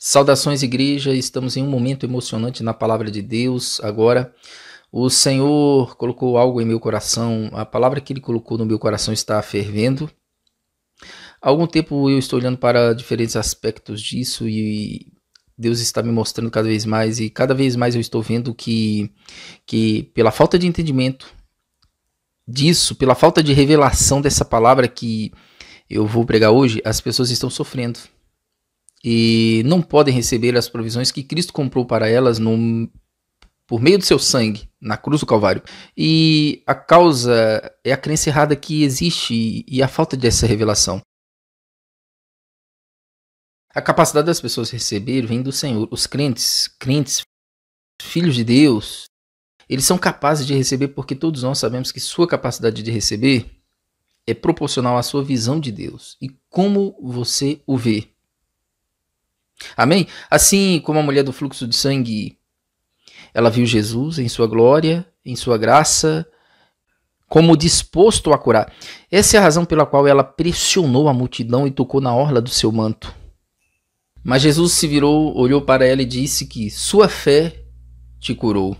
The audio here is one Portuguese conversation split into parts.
Saudações, igreja. Estamos em um momento emocionante na palavra de Deus. Agora, o Senhor colocou algo em meu coração. A palavra que ele colocou no meu coração está fervendo. Há algum tempo eu estou olhando para diferentes aspectos disso e Deus está me mostrando cada vez mais e cada vez mais eu estou vendo que que pela falta de entendimento disso, pela falta de revelação dessa palavra que eu vou pregar hoje, as pessoas estão sofrendo e não podem receber as provisões que Cristo comprou para elas no, por meio do seu sangue na cruz do Calvário. E a causa é a crença errada que existe e a falta dessa revelação. A capacidade das pessoas receber vem do Senhor. Os crentes, crentes, filhos de Deus, eles são capazes de receber porque todos nós sabemos que sua capacidade de receber é proporcional à sua visão de Deus e como você o vê. Amém? Assim como a mulher do fluxo de sangue, ela viu Jesus em sua glória, em sua graça, como disposto a curar. Essa é a razão pela qual ela pressionou a multidão e tocou na orla do seu manto. Mas Jesus se virou, olhou para ela e disse que sua fé te curou.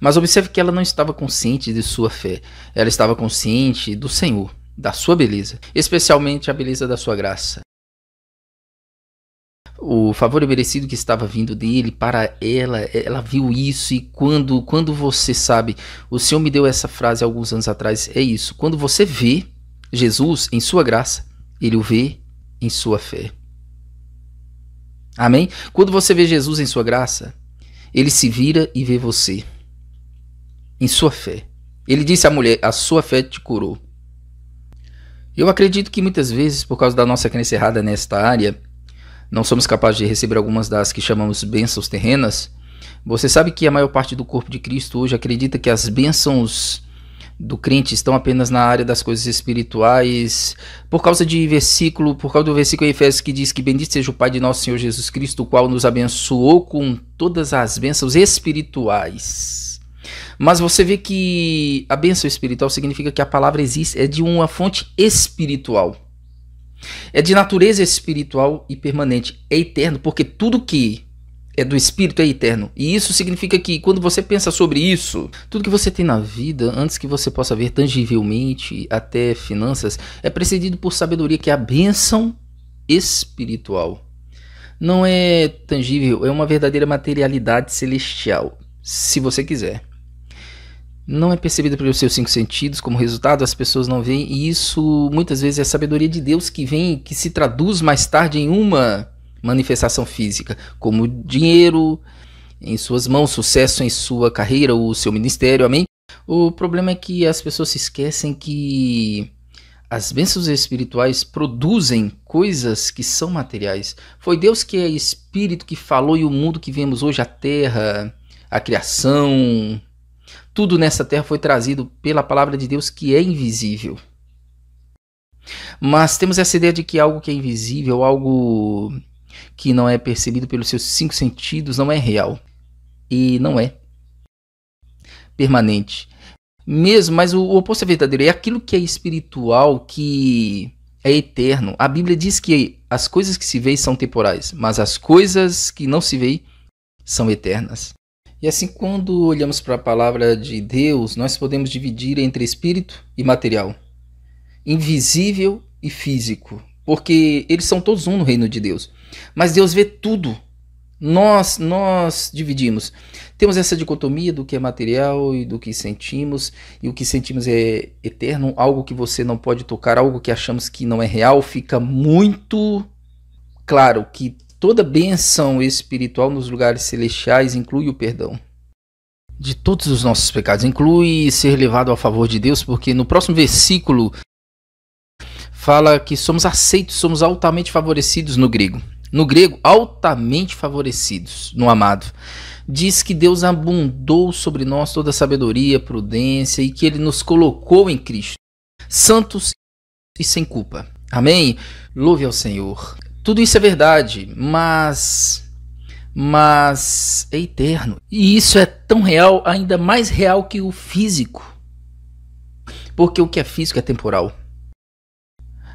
Mas observe que ela não estava consciente de sua fé, ela estava consciente do Senhor, da sua beleza, especialmente a beleza da sua graça o favor merecido que estava vindo dele para ela, ela viu isso e quando quando você sabe, o Senhor me deu essa frase alguns anos atrás, é isso. Quando você vê Jesus em sua graça, ele o vê em sua fé. Amém? Quando você vê Jesus em sua graça, ele se vira e vê você em sua fé. Ele disse à mulher: "A sua fé te curou". Eu acredito que muitas vezes, por causa da nossa crença errada nesta área, não somos capazes de receber algumas das que chamamos bênçãos terrenas, você sabe que a maior parte do corpo de Cristo hoje acredita que as bênçãos do crente estão apenas na área das coisas espirituais, por causa de versículo, por causa do versículo em Efésios que diz que bendito seja o Pai de nosso Senhor Jesus Cristo, o qual nos abençoou com todas as bênçãos espirituais. Mas você vê que a bênção espiritual significa que a palavra existe, é de uma fonte espiritual. É de natureza espiritual e permanente. É eterno, porque tudo que é do espírito é eterno. E isso significa que quando você pensa sobre isso, tudo que você tem na vida, antes que você possa ver tangivelmente, até finanças, é precedido por sabedoria, que é a bênção espiritual. Não é tangível, é uma verdadeira materialidade celestial, se você quiser não é percebida pelos seus cinco sentidos, como resultado as pessoas não veem, e isso muitas vezes é a sabedoria de Deus que vem, que se traduz mais tarde em uma manifestação física, como dinheiro em suas mãos, sucesso em sua carreira ou seu ministério, amém? O problema é que as pessoas se esquecem que as bênçãos espirituais produzem coisas que são materiais. Foi Deus que é espírito que falou e o mundo que vemos hoje, a terra, a criação, tudo nessa terra foi trazido pela palavra de Deus que é invisível. Mas temos essa ideia de que algo que é invisível, algo que não é percebido pelos seus cinco sentidos, não é real. E não é permanente. Mesmo, mas o, o oposto é verdadeiro. É aquilo que é espiritual, que é eterno. A Bíblia diz que as coisas que se veem são temporais, mas as coisas que não se veem são eternas. E assim, quando olhamos para a palavra de Deus, nós podemos dividir entre espírito e material, invisível e físico, porque eles são todos um no reino de Deus. Mas Deus vê tudo. Nós nós dividimos. Temos essa dicotomia do que é material e do que sentimos, e o que sentimos é eterno, algo que você não pode tocar, algo que achamos que não é real, fica muito claro que Toda bênção espiritual nos lugares celestiais inclui o perdão de todos os nossos pecados, inclui ser levado ao favor de Deus, porque no próximo versículo fala que somos aceitos, somos altamente favorecidos no grego. No grego, altamente favorecidos no amado. Diz que Deus abundou sobre nós toda sabedoria, prudência e que ele nos colocou em Cristo, santos e sem culpa. Amém? Louve ao Senhor. Tudo isso é verdade, mas mas é eterno. E isso é tão real, ainda mais real que o físico. Porque o que é físico é temporal.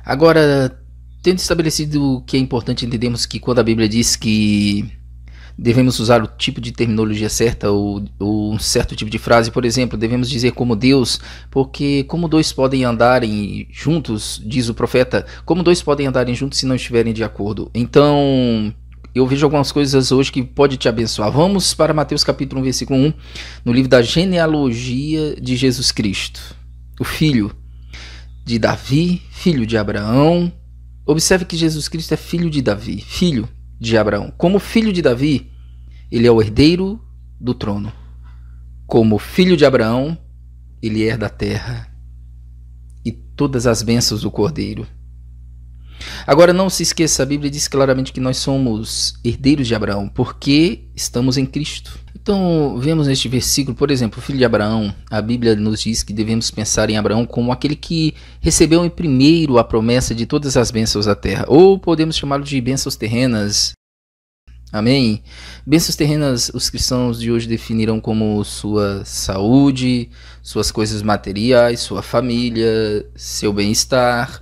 Agora, tendo estabelecido que é importante entendermos que quando a Bíblia diz que devemos usar o tipo de terminologia certa ou, ou, um certo tipo de frase. Por exemplo, devemos dizer como Deus, porque como dois podem andarem juntos, diz o profeta, como dois podem andarem juntos se não estiverem de acordo. Então, eu vejo algumas coisas hoje que pode te abençoar. Vamos para Mateus capítulo 1, versículo 1, no livro da genealogia de Jesus Cristo, o filho de Davi, filho de Abraão. Observe que Jesus Cristo é filho de Davi, filho de Abraão. Como filho de Davi, ele é o herdeiro do trono. Como filho de Abraão, ele herda a terra e todas as bênçãos do cordeiro. Agora não se esqueça, a Bíblia diz claramente que nós somos herdeiros de Abraão, porque estamos em Cristo. Então, vemos neste versículo, por exemplo, o filho de Abraão, a Bíblia nos diz que devemos pensar em Abraão como aquele que recebeu em primeiro a promessa de todas as bênçãos da terra, ou podemos chamá-lo de bênçãos terrenas. Amém? Bênçãos terrenas os cristãos de hoje definirão como sua saúde, suas coisas materiais, sua família, seu bem-estar,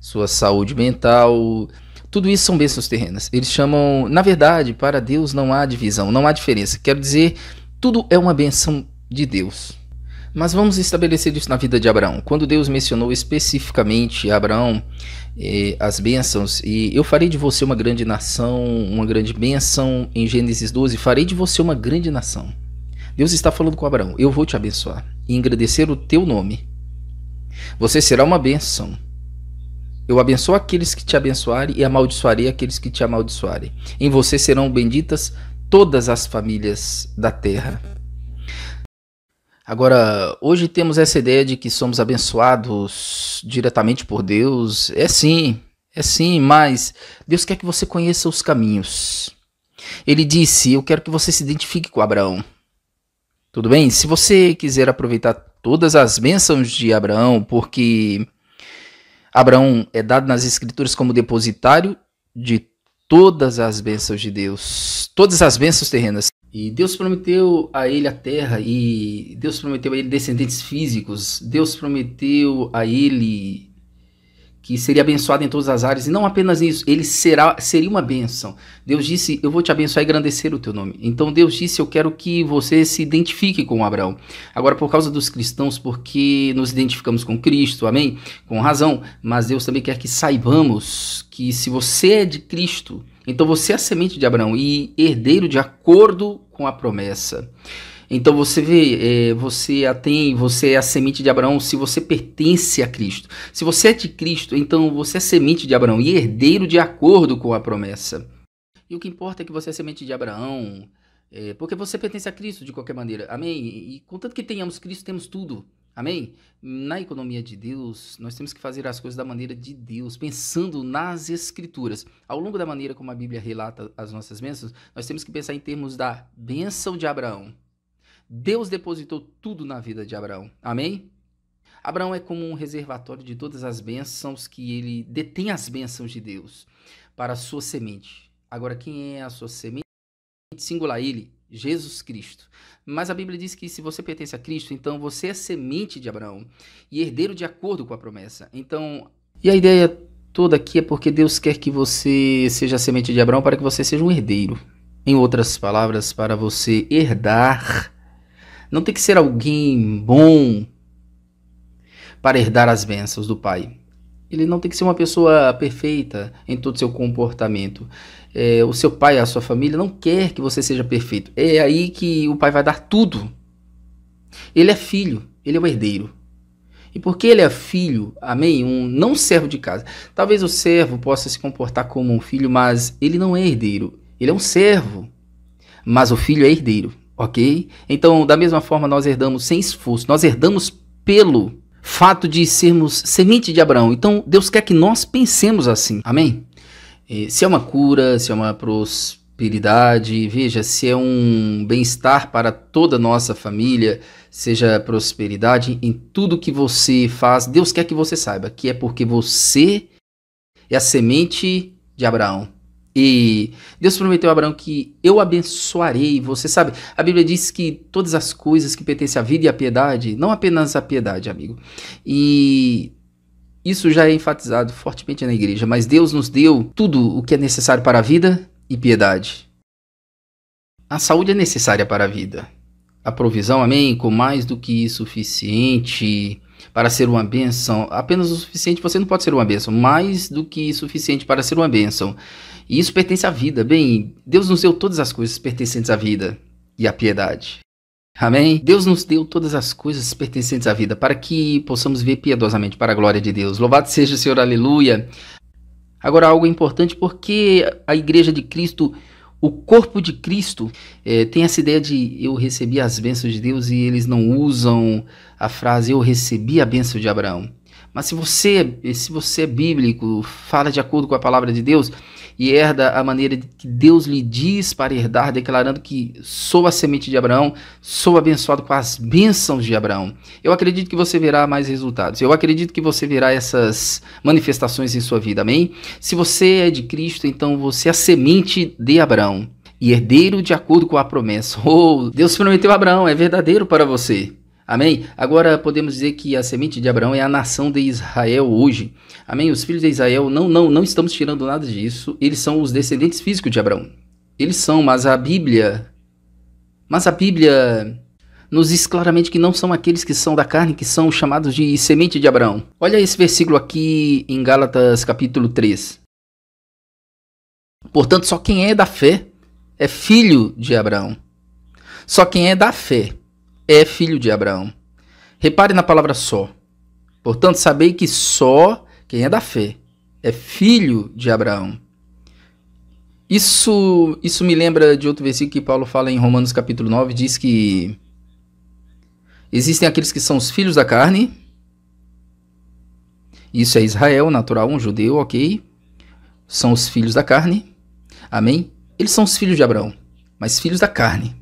sua saúde mental, tudo isso são bênçãos terrenas. Eles chamam, na verdade, para Deus não há divisão, não há diferença. Quero dizer, tudo é uma benção de Deus. Mas vamos estabelecer isso na vida de Abraão. Quando Deus mencionou especificamente a Abraão eh, as bênçãos, e eu farei de você uma grande nação, uma grande bênção, em Gênesis 12, farei de você uma grande nação. Deus está falando com Abraão: eu vou te abençoar e engrandecer o teu nome. Você será uma bênção. Eu abençoo aqueles que te abençoarem e amaldiçoarei aqueles que te amaldiçoarem. Em você serão benditas todas as famílias da terra. Agora, hoje temos essa ideia de que somos abençoados diretamente por Deus. É sim, é sim, mas Deus quer que você conheça os caminhos. Ele disse: Eu quero que você se identifique com Abraão. Tudo bem? Se você quiser aproveitar todas as bênçãos de Abraão, porque Abraão é dado nas Escrituras como depositário de todas as bênçãos de Deus, todas as bênçãos terrenas. E Deus prometeu a ele a terra, e Deus prometeu a ele descendentes físicos, Deus prometeu a ele que seria abençoado em todas as áreas, e não apenas isso ele será, seria uma bênção. Deus disse: Eu vou te abençoar e engrandecer o teu nome. Então Deus disse: Eu quero que você se identifique com Abraão. Agora, por causa dos cristãos, porque nos identificamos com Cristo, amém? Com razão, mas Deus também quer que saibamos que se você é de Cristo, então você é a semente de Abraão e herdeiro de acordo com a promessa. Então você vê, é, você a tem, você é a semente de Abraão se você pertence a Cristo. Se você é de Cristo, então você é semente de Abraão e herdeiro de acordo com a promessa. E o que importa é que você é semente de Abraão, é, porque você pertence a Cristo de qualquer maneira. Amém? E contanto que tenhamos Cristo, temos tudo. Amém? Na economia de Deus, nós temos que fazer as coisas da maneira de Deus, pensando nas Escrituras. Ao longo da maneira como a Bíblia relata as nossas bênçãos, nós temos que pensar em termos da bênção de Abraão, Deus depositou tudo na vida de Abraão. Amém? Abraão é como um reservatório de todas as bênçãos que ele detém as bênçãos de Deus para a sua semente. Agora, quem é a sua semente? Singular ele, Jesus Cristo. Mas a Bíblia diz que se você pertence a Cristo, então você é semente de Abraão e herdeiro de acordo com a promessa. Então, e a ideia toda aqui é porque Deus quer que você seja semente de Abraão para que você seja um herdeiro. Em outras palavras, para você herdar não tem que ser alguém bom para herdar as bênçãos do Pai. Ele não tem que ser uma pessoa perfeita em todo o seu comportamento. É, o seu pai, a sua família, não quer que você seja perfeito. É aí que o pai vai dar tudo. Ele é filho, ele é o herdeiro. E porque ele é filho, amém? Um não servo de casa. Talvez o servo possa se comportar como um filho, mas ele não é herdeiro. Ele é um servo, mas o filho é herdeiro. Ok? Então, da mesma forma, nós herdamos sem esforço, nós herdamos pelo fato de sermos semente de Abraão. Então, Deus quer que nós pensemos assim. Amém? É, se é uma cura, se é uma prosperidade, veja, se é um bem-estar para toda a nossa família, seja prosperidade em tudo que você faz, Deus quer que você saiba que é porque você é a semente de Abraão. E Deus prometeu a Abraão que eu abençoarei você, sabe? A Bíblia diz que todas as coisas que pertencem à vida e à piedade, não apenas à piedade, amigo. E isso já é enfatizado fortemente na igreja, mas Deus nos deu tudo o que é necessário para a vida e piedade. A saúde é necessária para a vida. A provisão, amém, com mais do que suficiente para ser uma bênção. Apenas o suficiente, você não pode ser uma bênção, mais do que suficiente para ser uma bênção. E isso pertence à vida. Bem, Deus nos deu todas as coisas pertencentes à vida e à piedade. Amém? Deus nos deu todas as coisas pertencentes à vida para que possamos viver piedosamente para a glória de Deus. Louvado seja o Senhor, aleluia. Agora, algo importante, porque a igreja de Cristo, o corpo de Cristo, é, tem essa ideia de eu recebi as bênçãos de Deus e eles não usam a frase eu recebi a bênção de Abraão. Mas se você, se você é bíblico, fala de acordo com a palavra de Deus e herda a maneira que Deus lhe diz para herdar, declarando que sou a semente de Abraão, sou abençoado com as bênçãos de Abraão. Eu acredito que você verá mais resultados. Eu acredito que você verá essas manifestações em sua vida. Amém? Se você é de Cristo, então você é a semente de Abraão e herdeiro de acordo com a promessa. Oh, Deus prometeu a Abraão, é verdadeiro para você. Amém? Agora podemos dizer que a semente de Abraão é a nação de Israel hoje. Amém? Os filhos de Israel, não, não, não estamos tirando nada disso. Eles são os descendentes físicos de Abraão. Eles são, mas a Bíblia. Mas a Bíblia nos diz claramente que não são aqueles que são da carne, que são chamados de semente de Abraão. Olha esse versículo aqui em Gálatas capítulo 3. Portanto, só quem é da fé é filho de Abraão. Só quem é da fé é filho de Abraão. Repare na palavra só. Portanto, sabei que só quem é da fé é filho de Abraão. Isso, isso me lembra de outro versículo que Paulo fala em Romanos capítulo 9, diz que existem aqueles que são os filhos da carne. Isso é Israel, natural, um judeu, ok. São os filhos da carne. Amém? Eles são os filhos de Abraão, mas filhos da carne.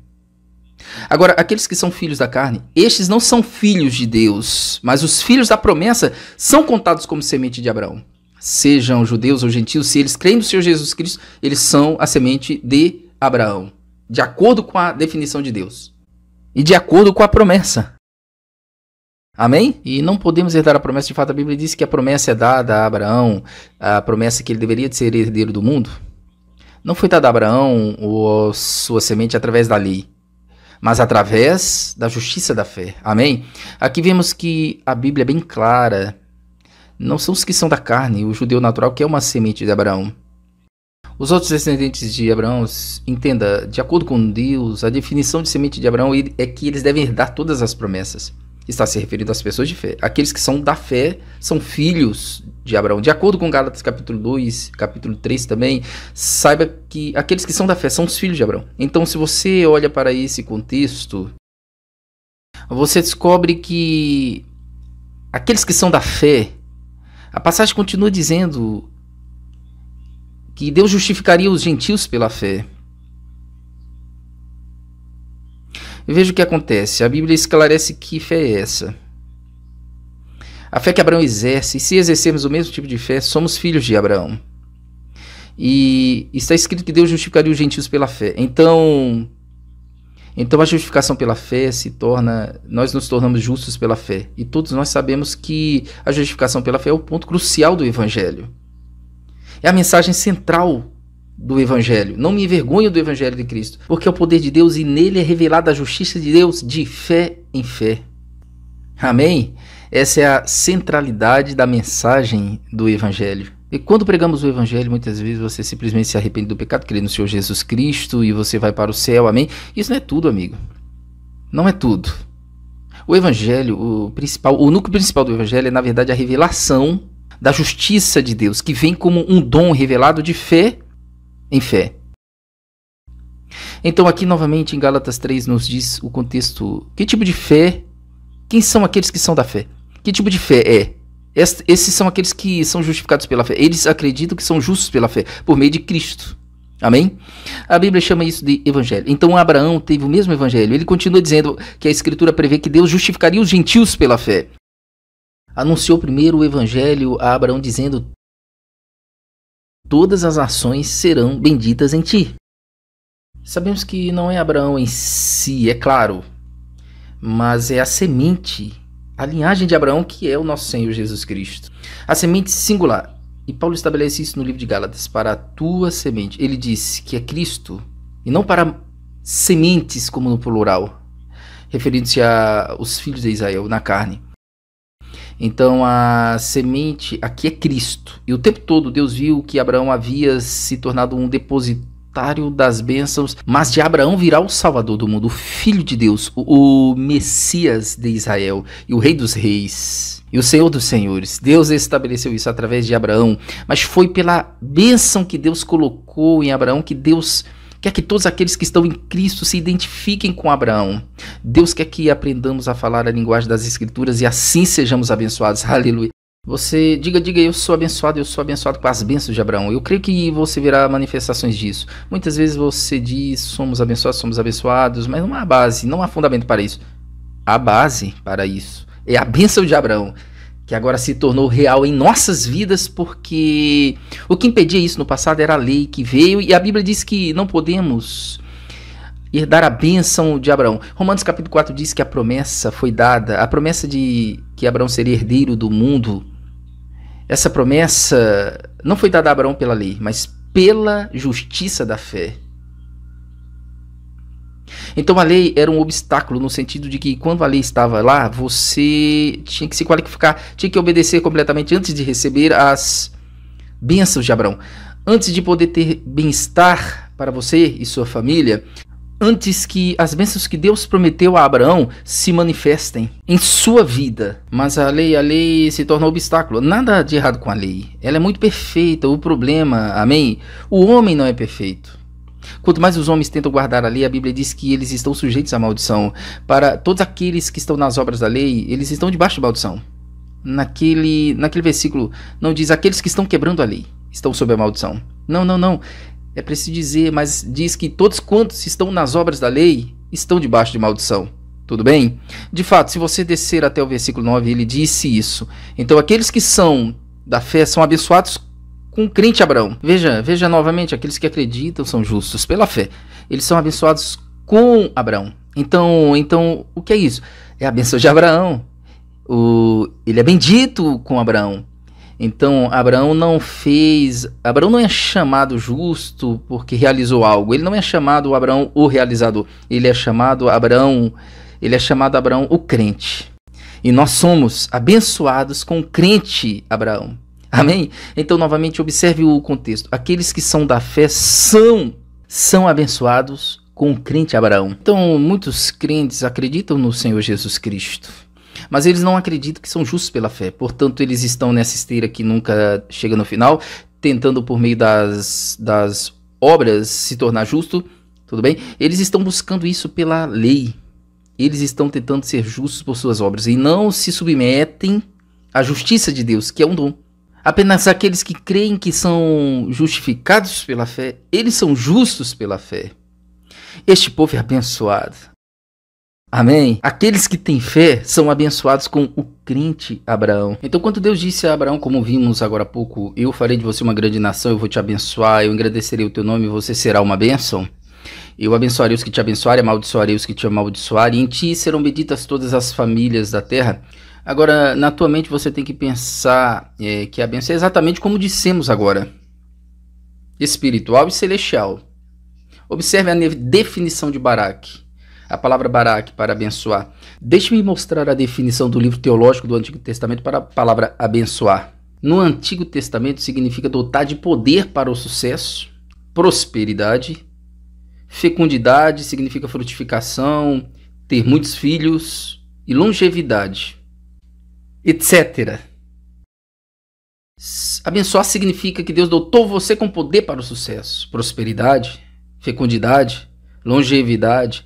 Agora, aqueles que são filhos da carne, estes não são filhos de Deus, mas os filhos da promessa são contados como semente de Abraão. Sejam judeus ou gentios, se eles creem no Senhor Jesus Cristo, eles são a semente de Abraão, de acordo com a definição de Deus e de acordo com a promessa. Amém? E não podemos herdar a promessa. De fato, a Bíblia diz que a promessa é dada a Abraão, a promessa é que ele deveria de ser herdeiro do mundo. Não foi dada a Abraão ou a sua semente através da lei, mas através da justiça da fé. Amém? Aqui vemos que a Bíblia é bem clara. Não são os que são da carne, o judeu natural que é uma semente de Abraão. Os outros descendentes de Abraão, entenda, de acordo com Deus, a definição de semente de Abraão é que eles devem herdar todas as promessas está se referindo às pessoas de fé. Aqueles que são da fé são filhos de Abraão. De acordo com Gálatas capítulo 2, capítulo 3 também, saiba que aqueles que são da fé são os filhos de Abraão. Então, se você olha para esse contexto, você descobre que aqueles que são da fé, a passagem continua dizendo que Deus justificaria os gentios pela fé. Veja o que acontece. A Bíblia esclarece que fé é essa. A fé que Abraão exerce, e se exercermos o mesmo tipo de fé, somos filhos de Abraão. E está escrito que Deus justificaria os gentios pela fé. Então, então a justificação pela fé se torna, nós nos tornamos justos pela fé. E todos nós sabemos que a justificação pela fé é o ponto crucial do evangelho. É a mensagem central do Evangelho. Não me envergonho do Evangelho de Cristo, porque é o poder de Deus e nele é revelada a justiça de Deus de fé em fé. Amém? Essa é a centralidade da mensagem do Evangelho. E quando pregamos o Evangelho, muitas vezes você simplesmente se arrepende do pecado, crê no Senhor Jesus Cristo e você vai para o céu, amém? Isso não é tudo, amigo. Não é tudo. O Evangelho, o principal, o núcleo principal do Evangelho é, na verdade, a revelação da justiça de Deus, que vem como um dom revelado de fé em fé. Então, aqui novamente em Gálatas 3 nos diz o contexto: que tipo de fé? Quem são aqueles que são da fé? Que tipo de fé é? esses são aqueles que são justificados pela fé. Eles acreditam que são justos pela fé, por meio de Cristo. Amém? A Bíblia chama isso de evangelho. Então Abraão teve o mesmo evangelho. Ele continua dizendo que a Escritura prevê que Deus justificaria os gentios pela fé. Anunciou primeiro o evangelho a Abraão, dizendo: todas as ações serão benditas em ti. Sabemos que não é Abraão em si, é claro, mas é a semente, a linhagem de Abraão que é o nosso Senhor Jesus Cristo. A semente singular. E Paulo estabelece isso no livro de Gálatas: para a tua semente. Ele disse que é Cristo, e não para sementes, como no plural, referindo-se aos filhos de Israel na carne. Então a semente aqui é Cristo. E o tempo todo Deus viu que Abraão havia se tornado um depositário das bênçãos, mas de Abraão virá o Salvador do mundo, o Filho de Deus, o, o Messias de Israel e o Rei dos Reis. E o Senhor dos Senhores, Deus estabeleceu isso através de Abraão, mas foi pela bênção que Deus colocou em Abraão que Deus Quer que todos aqueles que estão em Cristo se identifiquem com Abraão. Deus quer que aprendamos a falar a linguagem das Escrituras e assim sejamos abençoados. Aleluia. Você diga, diga, eu sou abençoado, eu sou abençoado com as bênçãos de Abraão. Eu creio que você verá manifestações disso. Muitas vezes você diz, somos abençoados, somos abençoados, mas não há base, não há fundamento para isso. a base para isso. É a bênção de Abraão que agora se tornou real em nossas vidas, porque o que impedia isso no passado era a lei que veio, e a Bíblia diz que não podemos herdar a bênção de Abraão. Romanos capítulo 4 diz que a promessa foi dada, a promessa de que Abraão seria herdeiro do mundo. Essa promessa não foi dada a Abraão pela lei, mas pela justiça da fé. Então a lei era um obstáculo no sentido de que quando a lei estava lá, você tinha que se qualificar, tinha que obedecer completamente antes de receber as bênçãos de Abraão, antes de poder ter bem-estar para você e sua família, antes que as bênçãos que Deus prometeu a Abraão se manifestem em sua vida. Mas a lei, a lei se torna um obstáculo. Nada de errado com a lei. Ela é muito perfeita. O problema, amém? O homem não é perfeito. Quanto mais os homens tentam guardar a lei, a Bíblia diz que eles estão sujeitos à maldição. Para todos aqueles que estão nas obras da lei, eles estão debaixo de maldição. Naquele, naquele versículo, não diz aqueles que estão quebrando a lei estão sob a maldição. Não, não, não. É preciso dizer, mas diz que todos quantos estão nas obras da lei estão debaixo de maldição. Tudo bem? De fato, se você descer até o versículo 9, ele disse isso. Então, aqueles que são da fé são abençoados com o crente Abraão. Veja, veja novamente, aqueles que acreditam são justos pela fé. Eles são abençoados com Abraão. Então, então o que é isso? É a benção de Abraão. O, ele é bendito com Abraão. Então, Abraão não fez. Abraão não é chamado justo porque realizou algo. Ele não é chamado Abraão o realizador. Ele é chamado Abraão. Ele é chamado Abraão o crente. E nós somos abençoados com o crente Abraão. Amém? Então, novamente, observe o contexto. Aqueles que são da fé são, são abençoados com o crente Abraão. Então, muitos crentes acreditam no Senhor Jesus Cristo, mas eles não acreditam que são justos pela fé. Portanto, eles estão nessa esteira que nunca chega no final, tentando por meio das, das obras se tornar justo, tudo bem? Eles estão buscando isso pela lei. Eles estão tentando ser justos por suas obras e não se submetem à justiça de Deus, que é um dom. Apenas aqueles que creem que são justificados pela fé, eles são justos pela fé. Este povo é abençoado. Amém? Aqueles que têm fé são abençoados com o crente Abraão. Então, quando Deus disse a Abraão, como vimos agora há pouco, eu farei de você uma grande nação, eu vou te abençoar, eu engrandecerei o teu nome, você será uma bênção. Eu abençoarei os que te abençoarem, amaldiçoarei os que te amaldiçoarem, em ti serão benditas todas as famílias da terra. Agora, na tua mente, você tem que pensar é, que a benção é exatamente como dissemos agora: espiritual e celestial. Observe a definição de Baraque. A palavra Baraque para abençoar. Deixe-me mostrar a definição do livro teológico do Antigo Testamento para a palavra abençoar. No Antigo Testamento significa dotar de poder para o sucesso, prosperidade, fecundidade significa frutificação, ter muitos filhos e longevidade etc. Abençoar significa que Deus dotou você com poder para o sucesso, prosperidade, fecundidade, longevidade.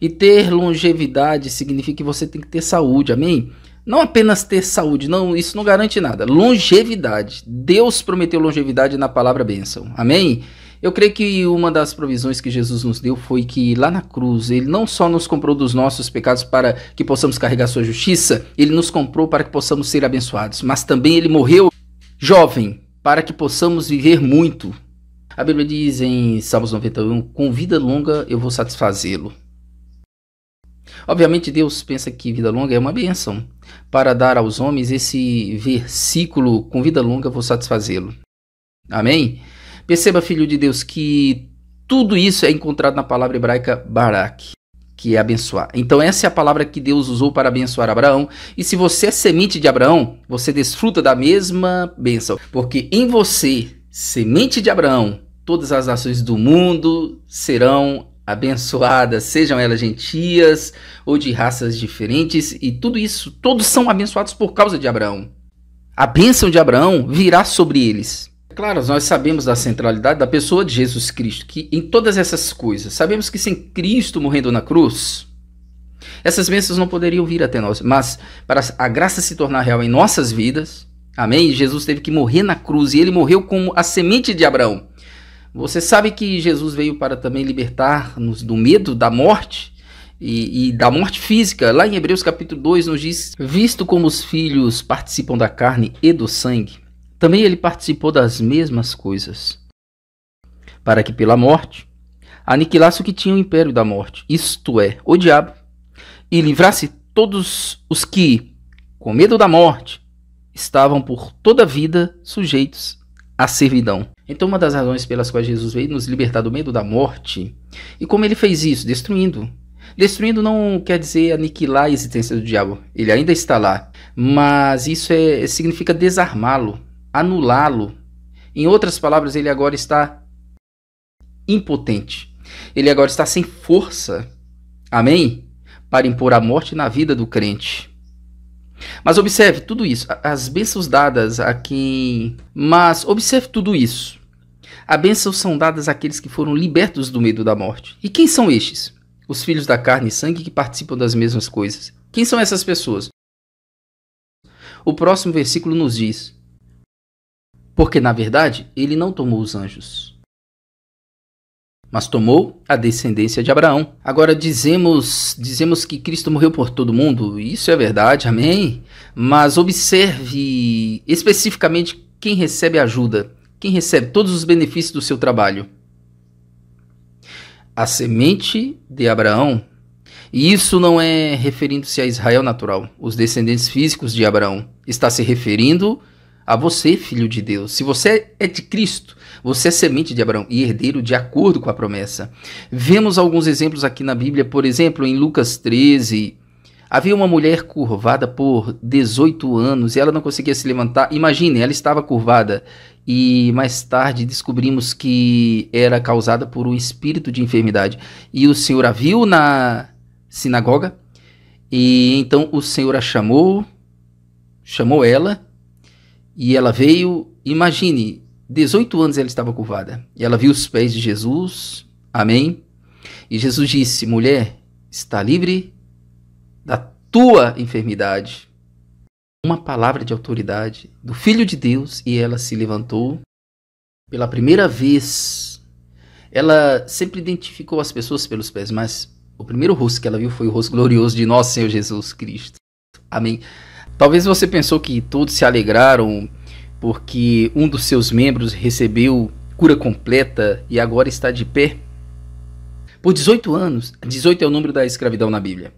E ter longevidade significa que você tem que ter saúde, amém? Não apenas ter saúde, não, isso não garante nada. Longevidade. Deus prometeu longevidade na palavra bênção. Amém? Eu creio que uma das provisões que Jesus nos deu foi que lá na cruz ele não só nos comprou dos nossos pecados para que possamos carregar sua justiça, ele nos comprou para que possamos ser abençoados, mas também ele morreu jovem para que possamos viver muito. A Bíblia diz em Salmos 91: "Com vida longa eu vou satisfazê-lo". Obviamente Deus pensa que vida longa é uma bênção. Para dar aos homens esse versículo, com vida longa eu vou satisfazê-lo. Amém? Perceba, filho de Deus, que tudo isso é encontrado na palavra hebraica barak, que é abençoar. Então, essa é a palavra que Deus usou para abençoar Abraão. E se você é semente de Abraão, você desfruta da mesma bênção, porque em você, semente de Abraão, todas as nações do mundo serão abençoadas, sejam elas gentias ou de raças diferentes, e tudo isso, todos são abençoados por causa de Abraão. A bênção de Abraão virá sobre eles. Claro, nós sabemos da centralidade da pessoa de Jesus Cristo, que em todas essas coisas, sabemos que sem Cristo morrendo na cruz, essas bênçãos não poderiam vir até nós, mas para a graça se tornar real em nossas vidas, amém? Jesus teve que morrer na cruz e ele morreu como a semente de Abraão. Você sabe que Jesus veio para também libertar-nos do medo da morte e, e, da morte física. Lá em Hebreus capítulo 2 nos diz: Visto como os filhos participam da carne e do sangue, também ele participou das mesmas coisas, para que pela morte aniquilasse o que tinha o império da morte, isto é, o diabo, e livrasse todos os que, com medo da morte, estavam por toda a vida sujeitos à servidão. Então, uma das razões pelas quais Jesus veio nos libertar do medo da morte, e como ele fez isso? Destruindo. Destruindo não quer dizer aniquilar a existência do diabo, ele ainda está lá, mas isso é, significa desarmá-lo, anulá-lo. Em outras palavras, ele agora está impotente. Ele agora está sem força. Amém? Para impor a morte na vida do crente. Mas observe tudo isso, as bênçãos dadas a quem. Mas observe tudo isso. As bênçãos são dadas àqueles que foram libertos do medo da morte. E quem são estes? Os filhos da carne e sangue que participam das mesmas coisas. Quem são essas pessoas? O próximo versículo nos diz: porque, na verdade, ele não tomou os anjos, mas tomou a descendência de Abraão. Agora dizemos, dizemos que Cristo morreu por todo mundo, isso é verdade, amém? Mas observe especificamente quem recebe ajuda, quem recebe todos os benefícios do seu trabalho. A semente de Abraão, e isso não é referindo-se a Israel natural, os descendentes físicos de Abraão, está se referindo a você, filho de Deus. Se você é de Cristo, você é semente de Abraão e herdeiro de acordo com a promessa. Vemos alguns exemplos aqui na Bíblia, por exemplo, em Lucas 13. Havia uma mulher curvada por 18 anos e ela não conseguia se levantar. Imagine, ela estava curvada e mais tarde descobrimos que era causada por um espírito de enfermidade. E o Senhor a viu na sinagoga e então o Senhor a chamou, chamou ela e ela veio, imagine, 18 anos ela estava curvada. E ela viu os pés de Jesus, amém? E Jesus disse: mulher, está livre da tua enfermidade. Uma palavra de autoridade do Filho de Deus e ela se levantou pela primeira vez. Ela sempre identificou as pessoas pelos pés, mas o primeiro rosto que ela viu foi o rosto glorioso de nosso Senhor Jesus Cristo. Amém. Talvez você pensou que todos se alegraram porque um dos seus membros recebeu cura completa e agora está de pé. Por 18 anos, 18 é o número da escravidão na Bíblia.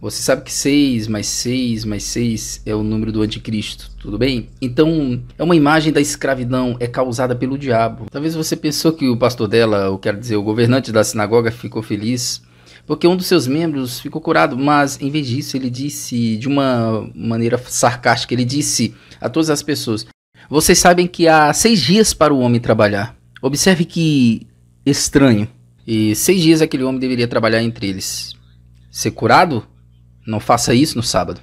Você sabe que 6 mais 6 mais 6 é o número do anticristo, tudo bem? Então, é uma imagem da escravidão, é causada pelo diabo. Talvez você pensou que o pastor dela, ou quero dizer, o governante da sinagoga, ficou feliz porque um dos seus membros ficou curado, mas em vez disso ele disse de uma maneira sarcástica, ele disse a todas as pessoas: Vocês sabem que há seis dias para o homem trabalhar. Observe que estranho. E seis dias aquele homem deveria trabalhar entre eles. Ser curado? Não faça isso no sábado.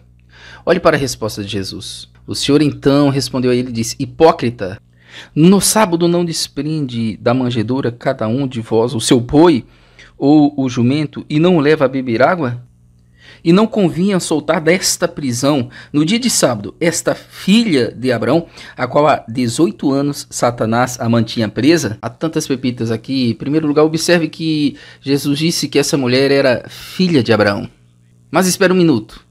Olhe para a resposta de Jesus. O Senhor então respondeu a ele e disse: Hipócrita, no sábado não desprende da manjedoura cada um de vós o seu boi ou o jumento e não o leva a beber água? E não convinha soltar desta prisão, no dia de sábado, esta filha de Abraão a qual há 18 anos Satanás a mantinha presa? Há tantas pepitas aqui. Em primeiro lugar, observe que Jesus disse que essa mulher era filha de Abraão. Mas espera um minuto.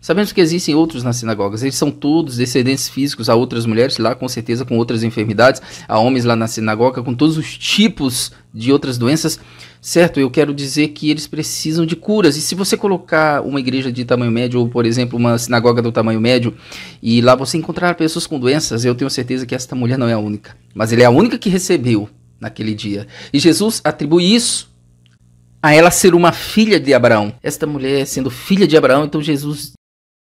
Sabemos que existem outros nas sinagogas, eles são todos descendentes físicos a outras mulheres lá, com certeza com outras enfermidades, a homens lá na sinagoga com todos os tipos de outras doenças. Certo, eu quero dizer que eles precisam de curas. E se você colocar uma igreja de tamanho médio, ou por exemplo, uma sinagoga do tamanho médio, e lá você encontrar pessoas com doenças, eu tenho certeza que esta mulher não é a única. Mas ele é a única que recebeu naquele dia. E Jesus atribui isso a ela ser uma filha de Abraão. Esta mulher sendo filha de Abraão, então Jesus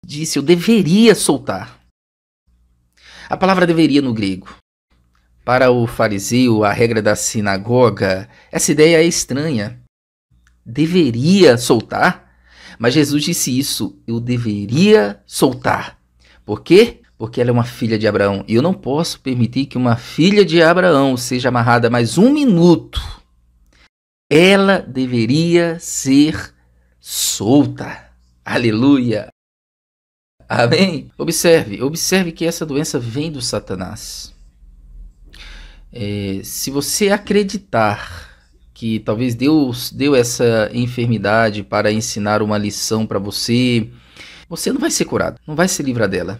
disse: Eu deveria soltar. A palavra deveria no grego. Para o fariseu, a regra da sinagoga, essa ideia é estranha. Deveria soltar? Mas Jesus disse isso: Eu deveria soltar. Por quê? Porque ela é uma filha de Abraão. E eu não posso permitir que uma filha de Abraão seja amarrada mais um minuto. Ela deveria ser solta. Aleluia! Amém? Observe, observe que essa doença vem do Satanás. É, se você acreditar que talvez Deus deu essa enfermidade para ensinar uma lição para você, você não vai ser curado, não vai se livrar dela.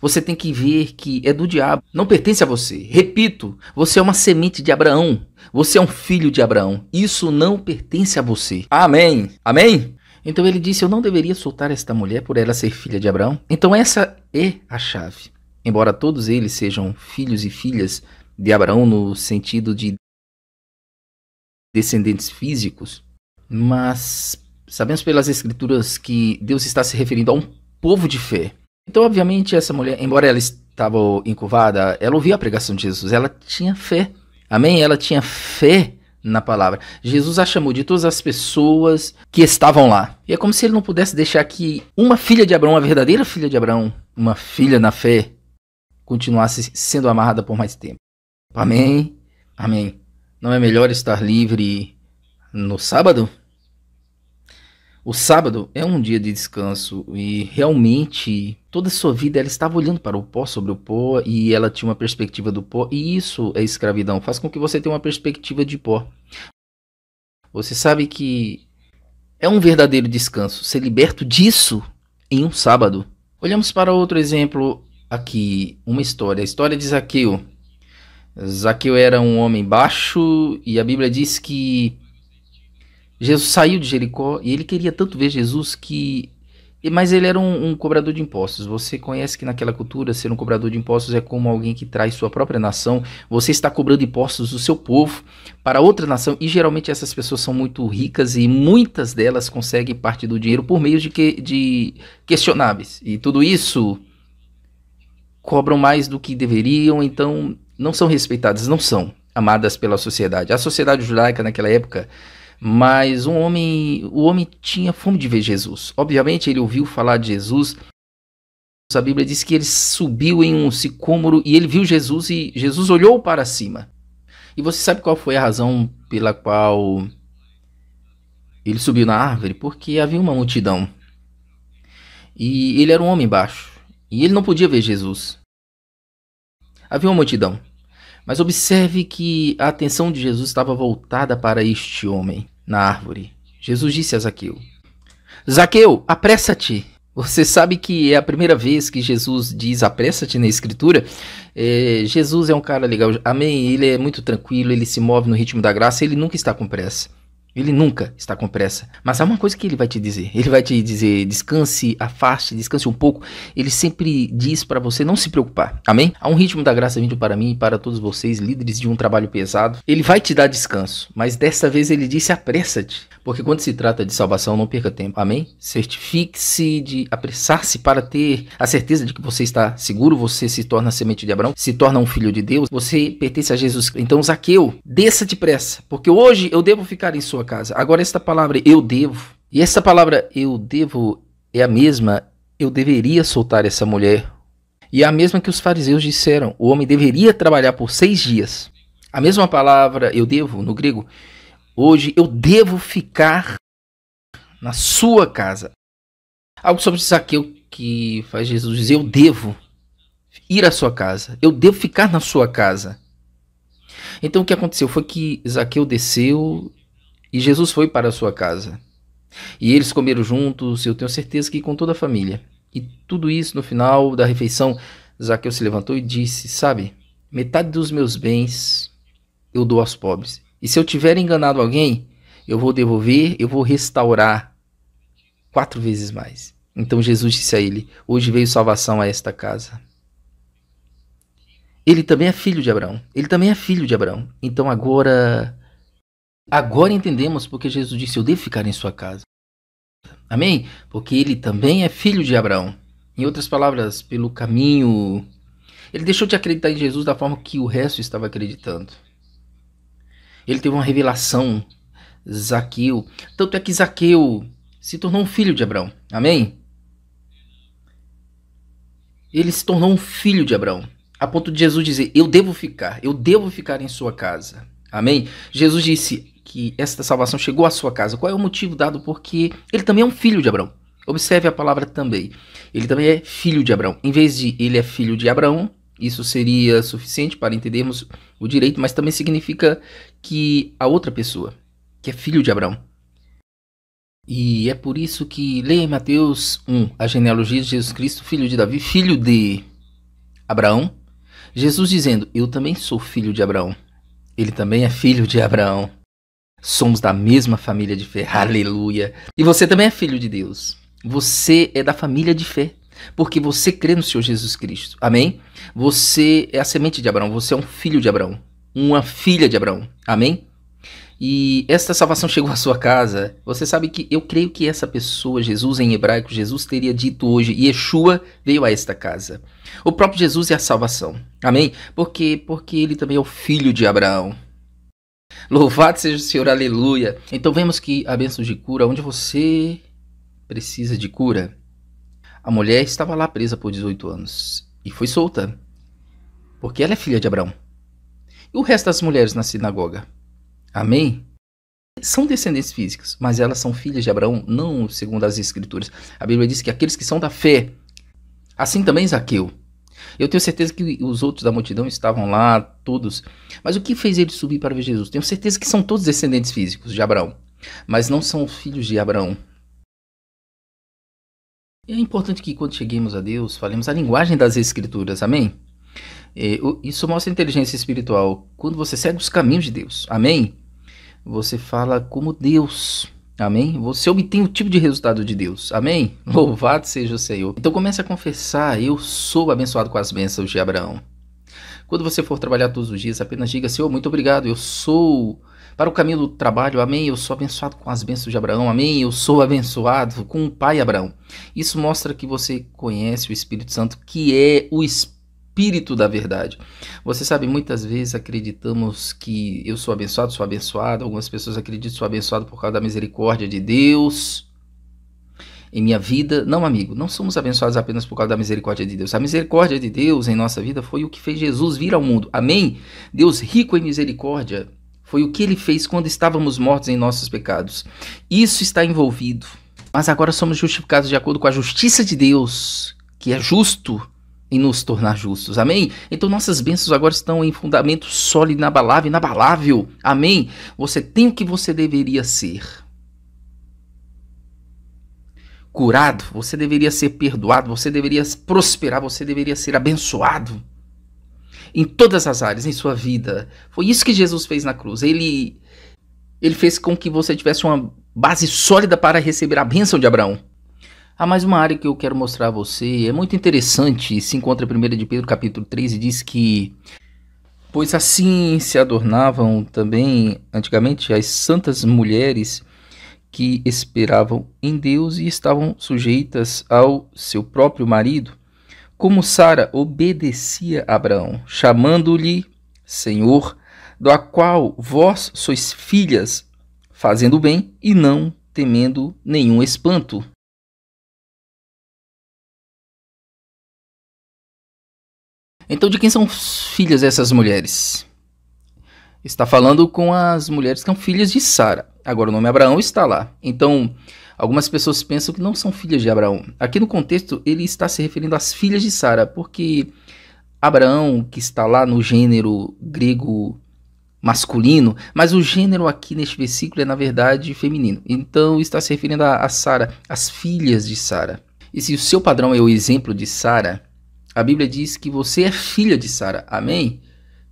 Você tem que ver que é do diabo, não pertence a você. Repito, você é uma semente de Abraão, você é um filho de Abraão. Isso não pertence a você. Amém. Amém? Então ele disse: Eu não deveria soltar esta mulher por ela ser filha de Abraão. Então essa é a chave. Embora todos eles sejam filhos e filhas de Abraão no sentido de descendentes físicos, mas sabemos pelas escrituras que Deus está se referindo a um povo de fé. Então, obviamente, essa mulher, embora ela estava encurvada, ela ouvia a pregação de Jesus, ela tinha fé. Amém? Ela tinha fé na palavra. Jesus a chamou de todas as pessoas que estavam lá. E é como se ele não pudesse deixar que uma filha de Abraão, uma verdadeira filha de Abraão, uma filha na fé, continuasse sendo amarrada por mais tempo. Amém? Amém. Não é melhor estar livre no sábado? O sábado é um dia de descanso e realmente toda a sua vida ela estava olhando para o pó sobre o pó e ela tinha uma perspectiva do pó, e isso é escravidão, faz com que você tenha uma perspectiva de pó. Você sabe que é um verdadeiro descanso ser liberto disso em um sábado. Olhamos para outro exemplo aqui, uma história, a história de Zaqueu. Zaqueu era um homem baixo e a Bíblia diz que Jesus saiu de Jericó e ele queria tanto ver Jesus que mas ele era um, um, cobrador de impostos. Você conhece que naquela cultura ser um cobrador de impostos é como alguém que traz sua própria nação. Você está cobrando impostos do seu povo para outra nação e geralmente essas pessoas são muito ricas e muitas delas conseguem parte do dinheiro por meio de, que, de questionáveis. E tudo isso cobram mais do que deveriam, então não são respeitadas, não são amadas pela sociedade. A sociedade judaica naquela época mas um homem, o homem tinha fome de ver Jesus. Obviamente ele ouviu falar de Jesus. A Bíblia diz que ele subiu em um sicômoro e ele viu Jesus e Jesus olhou para cima. E você sabe qual foi a razão pela qual ele subiu na árvore? Porque havia uma multidão. E ele era um homem baixo. E ele não podia ver Jesus. Havia uma multidão. Mas observe que a atenção de Jesus estava voltada para este homem na árvore. Jesus disse a Zaqueu: Zaqueu, apressa-te. Você sabe que é a primeira vez que Jesus diz apressa-te na escritura. É, Jesus é um cara legal, amém? Ele é muito tranquilo, ele se move no ritmo da graça, ele nunca está com pressa. Ele nunca está com pressa. Mas há uma coisa que ele vai te dizer. Ele vai te dizer: descanse, afaste, descanse um pouco. Ele sempre diz para você não se preocupar. Amém? Há um ritmo da graça vindo para mim e para todos vocês, líderes de um trabalho pesado. Ele vai te dar descanso, mas dessa vez ele disse: apressa-te. Porque quando se trata de salvação, não perca tempo. Amém? Certifique-se de apressar-se para ter a certeza de que você está seguro, você se torna semente de Abraão, se torna um filho de Deus, você pertence a Jesus. Então, Zaqueu, desça depressa, porque hoje eu devo ficar em sua sua casa. Agora, esta palavra eu devo, e esta palavra eu devo é a mesma eu deveria soltar essa mulher. E é a mesma que os fariseus disseram: o homem deveria trabalhar por seis dias. A mesma palavra eu devo no grego, hoje eu devo ficar na sua casa. Algo sobre Zaqueu que faz Jesus dizer: eu devo ir à sua casa, eu devo ficar na sua casa. Então o que aconteceu foi que Zaqueu desceu e Jesus foi para a sua casa. E eles comeram juntos, eu tenho certeza que com toda a família. E tudo isso no final da refeição, Zaqueu se levantou e disse: Sabe, metade dos meus bens eu dou aos pobres. E se eu tiver enganado alguém, eu vou devolver, eu vou restaurar quatro vezes mais. Então Jesus disse a ele: Hoje veio salvação a esta casa. Ele também é filho de Abraão. Ele também é filho de Abraão. Então agora Agora entendemos porque Jesus disse: Eu devo ficar em sua casa. Amém? Porque ele também é filho de Abraão. Em outras palavras, pelo caminho. Ele deixou de acreditar em Jesus da forma que o resto estava acreditando. Ele teve uma revelação, Zaqueu. Tanto é que Zaqueu se tornou um filho de Abraão. Amém? Ele se tornou um filho de Abraão. A ponto de Jesus dizer: Eu devo ficar, eu devo ficar em sua casa. Amém? Jesus disse: que esta salvação chegou à sua casa? Qual é o motivo dado porque ele também é um filho de Abraão? Observe a palavra também. Ele também é filho de Abraão. Em vez de ele é filho de Abraão, isso seria suficiente para entendermos o direito, mas também significa que a outra pessoa, que é filho de Abraão. E é por isso que leia em Mateus 1 a genealogia de Jesus Cristo, filho de Davi, filho de Abraão. Jesus dizendo: Eu também sou filho de Abraão. Ele também é filho de Abraão. Somos da mesma família de fé. Aleluia. E você também é filho de Deus. Você é da família de fé. Porque você crê no Senhor Jesus Cristo. Amém? Você é a semente de Abraão. Você é um filho de Abraão. Uma filha de Abraão. Amém? E esta salvação chegou à sua casa. Você sabe que eu creio que essa pessoa, Jesus em hebraico, Jesus teria dito hoje, Yeshua veio a esta casa. O próprio Jesus é a salvação. Amém? Porque porque ele também é o filho de Abraão. Louvado seja o Senhor, aleluia. Então vemos que a bênção de cura, onde você precisa de cura. A mulher estava lá presa por 18 anos e foi solta, porque ela é filha de Abraão. E o resto das mulheres na sinagoga? Amém? São descendentes físicos, mas elas são filhas de Abraão, não segundo as Escrituras. A Bíblia diz que aqueles que são da fé, assim também Zaqueu, eu tenho certeza que os outros da multidão estavam lá, todos. Mas o que fez ele subir para ver Jesus? Tenho certeza que são todos descendentes físicos de Abraão, mas não são filhos de Abraão. E é importante que quando cheguemos a Deus, falemos a linguagem das Escrituras, amém? É, isso mostra inteligência espiritual. Quando você segue os caminhos de Deus, amém? Você fala como Deus. Amém? Você obtém o tipo de resultado de Deus. Amém? Louvado seja o Senhor. Então comece a confessar: Eu sou abençoado com as bênçãos de Abraão. Quando você for trabalhar todos os dias, apenas diga: Senhor, muito obrigado. Eu sou para o caminho do trabalho. Amém? Eu sou abençoado com as bênçãos de Abraão. Amém? Eu sou abençoado com o Pai Abraão. Isso mostra que você conhece o Espírito Santo, que é o Espírito espírito da verdade. Você sabe, muitas vezes acreditamos que eu sou abençoado, sou abençoado. Algumas pessoas acreditam que sou abençoado por causa da misericórdia de Deus em minha vida. Não, amigo, não somos abençoados apenas por causa da misericórdia de Deus. A misericórdia de Deus em nossa vida foi o que fez Jesus vir ao mundo. Amém? Deus rico em misericórdia foi o que ele fez quando estávamos mortos em nossos pecados. Isso está envolvido. Mas agora somos justificados de acordo com a justiça de Deus, que é justo em nos tornar justos. Amém? Então nossas bênçãos agora estão em fundamento sólido, inabalável, inabalável. Amém? Você tem o que você deveria ser. Curado, você deveria ser perdoado, você deveria prosperar, você deveria ser abençoado em todas as áreas em sua vida. Foi isso que Jesus fez na cruz. Ele ele fez com que você tivesse uma base sólida para receber a bênção de Abraão. Há mais uma área que eu quero mostrar a você, é muito interessante, se encontra em 1 de Pedro capítulo 3 e diz que Pois assim se adornavam também antigamente as santas mulheres que esperavam em Deus e estavam sujeitas ao seu próprio marido, como Sara obedecia a Abraão, chamando-lhe Senhor, da qual vós sois filhas, fazendo bem e não temendo nenhum espanto. Então, de quem são filhas essas mulheres? Está falando com as mulheres que são filhas de Sara. Agora, o nome Abraão está lá. Então, algumas pessoas pensam que não são filhas de Abraão. Aqui no contexto, ele está se referindo às filhas de Sara, porque Abraão, que está lá no gênero grego masculino, mas o gênero aqui neste versículo é na verdade feminino. Então está se referindo a, a Sara, as filhas de Sara. E se o seu padrão é o exemplo de Sara, a Bíblia diz que você é filha de Sara. Amém?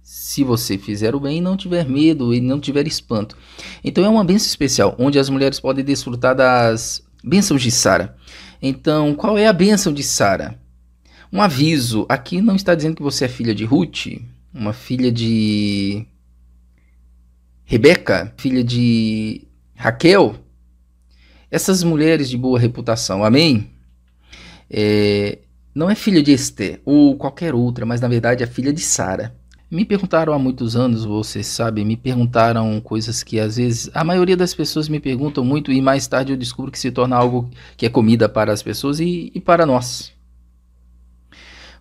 Se você fizer o bem e não tiver medo e não tiver espanto. Então é uma bênção especial, onde as mulheres podem desfrutar das bênçãos de Sara. Então, qual é a bênção de Sara? Um aviso: aqui não está dizendo que você é filha de Ruth, uma filha de Rebeca, filha de Raquel. Essas mulheres de boa reputação, amém? É, não é filha de Esté ou qualquer outra, mas na verdade é filha de Sara. Me perguntaram há muitos anos, vocês sabem, me perguntaram coisas que às vezes a maioria das pessoas me perguntam muito e mais tarde eu descubro que se torna algo que é comida para as pessoas e, e para nós.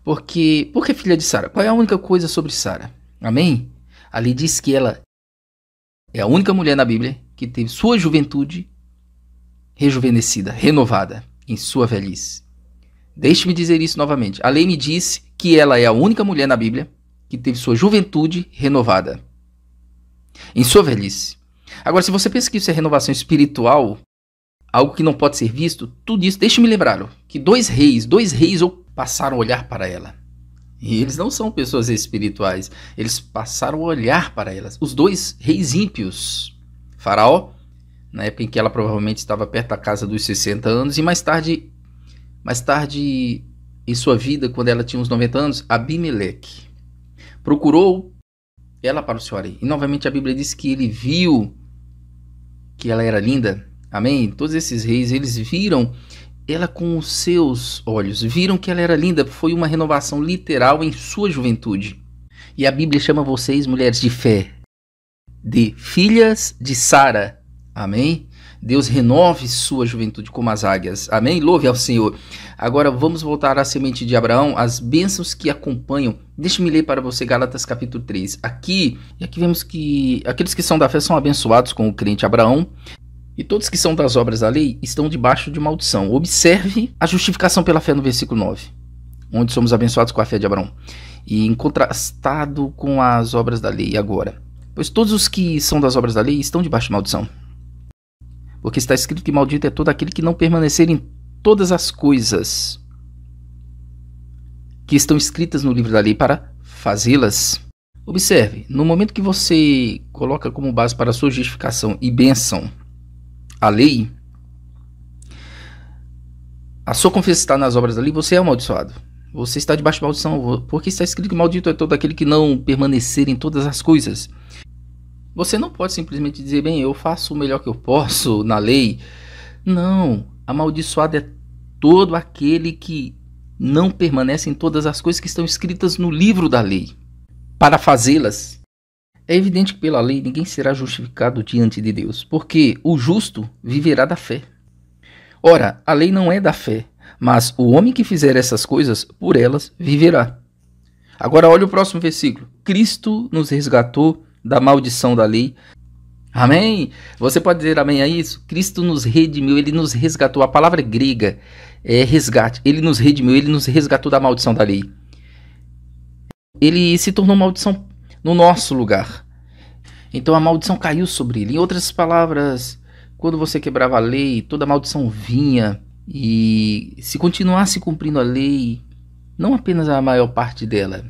Porque, por que filha de Sara? Qual é a única coisa sobre Sara? Amém? Ali diz que ela é a única mulher na Bíblia que teve sua juventude rejuvenescida, renovada em sua velhice. Deixe-me dizer isso novamente. A lei me disse que ela é a única mulher na Bíblia que teve sua juventude renovada em sua velhice. Agora, se você pensa que isso é renovação espiritual, algo que não pode ser visto, tudo isso, deixe-me lembrar que dois reis, dois reis passaram a olhar para ela. E eles não são pessoas espirituais, eles passaram a olhar para elas. Os dois reis ímpios, Faraó, na época em que ela provavelmente estava perto da casa dos 60 anos, e mais tarde mais tarde em sua vida, quando ela tinha uns 90 anos, Abimeleque procurou ela para o senhor E novamente a Bíblia diz que ele viu que ela era linda. Amém? Todos esses reis, eles viram ela com os seus olhos, viram que ela era linda. Foi uma renovação literal em sua juventude. E a Bíblia chama vocês, mulheres de fé, de filhas de Sara. Amém? Deus renove sua juventude como as águias. Amém? Louve ao Senhor. Agora vamos voltar à semente de Abraão, as bênçãos que acompanham. Deixe-me ler para você Gálatas capítulo 3. Aqui, e aqui vemos que aqueles que são da fé são abençoados com o crente Abraão. E todos que são das obras da lei estão debaixo de maldição. Observe a justificação pela fé no versículo 9, onde somos abençoados com a fé de Abraão. E em contrastado com as obras da lei agora. Pois todos os que são das obras da lei estão debaixo de maldição porque está escrito que maldito é todo aquele que não permanecer em todas as coisas que estão escritas no livro da lei para fazê-las. Observe, no momento que você coloca como base para sua justificação e benção a lei, a sua confiança está nas obras da lei, você é amaldiçoado. Você está debaixo de maldição, porque está escrito que maldito é todo aquele que não permanecer em todas as coisas. Você não pode simplesmente dizer, bem, eu faço o melhor que eu posso na lei. Não. Amaldiçoado é todo aquele que não permanece em todas as coisas que estão escritas no livro da lei para fazê-las. É evidente que pela lei ninguém será justificado diante de Deus, porque o justo viverá da fé. Ora, a lei não é da fé, mas o homem que fizer essas coisas, por elas viverá. Agora olha o próximo versículo. Cristo nos resgatou da maldição da lei. Amém? Você pode dizer amém a isso? Cristo nos redimiu, ele nos resgatou. A palavra grega é resgate. Ele nos redimiu, ele nos resgatou da maldição da lei. Ele se tornou maldição no nosso lugar. Então a maldição caiu sobre ele. Em outras palavras, quando você quebrava a lei, toda a maldição vinha. E se continuasse cumprindo a lei, não apenas a maior parte dela,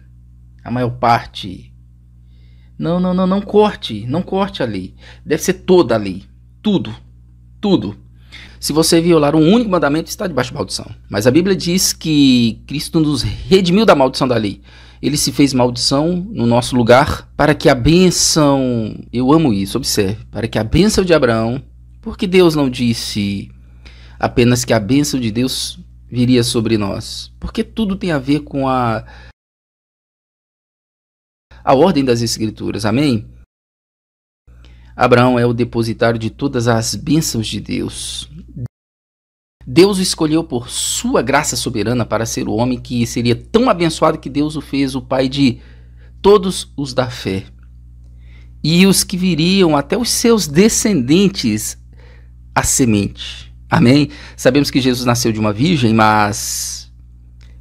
a maior parte não, não, não, não corte, não corte a lei. Deve ser toda a lei, tudo, tudo. Se você violar um único mandamento, está debaixo de maldição. Mas a Bíblia diz que Cristo nos redimiu da maldição da lei. Ele se fez maldição no nosso lugar para que a bênção, eu amo isso, observe, para que a bênção de Abraão, porque Deus não disse apenas que a bênção de Deus viria sobre nós, porque tudo tem a ver com a a ordem das Escrituras. Amém? Abraão é o depositário de todas as bênçãos de Deus. Deus o escolheu por sua graça soberana para ser o homem que seria tão abençoado que Deus o fez o pai de todos os da fé. E os que viriam até os seus descendentes a semente. Amém? Sabemos que Jesus nasceu de uma virgem, mas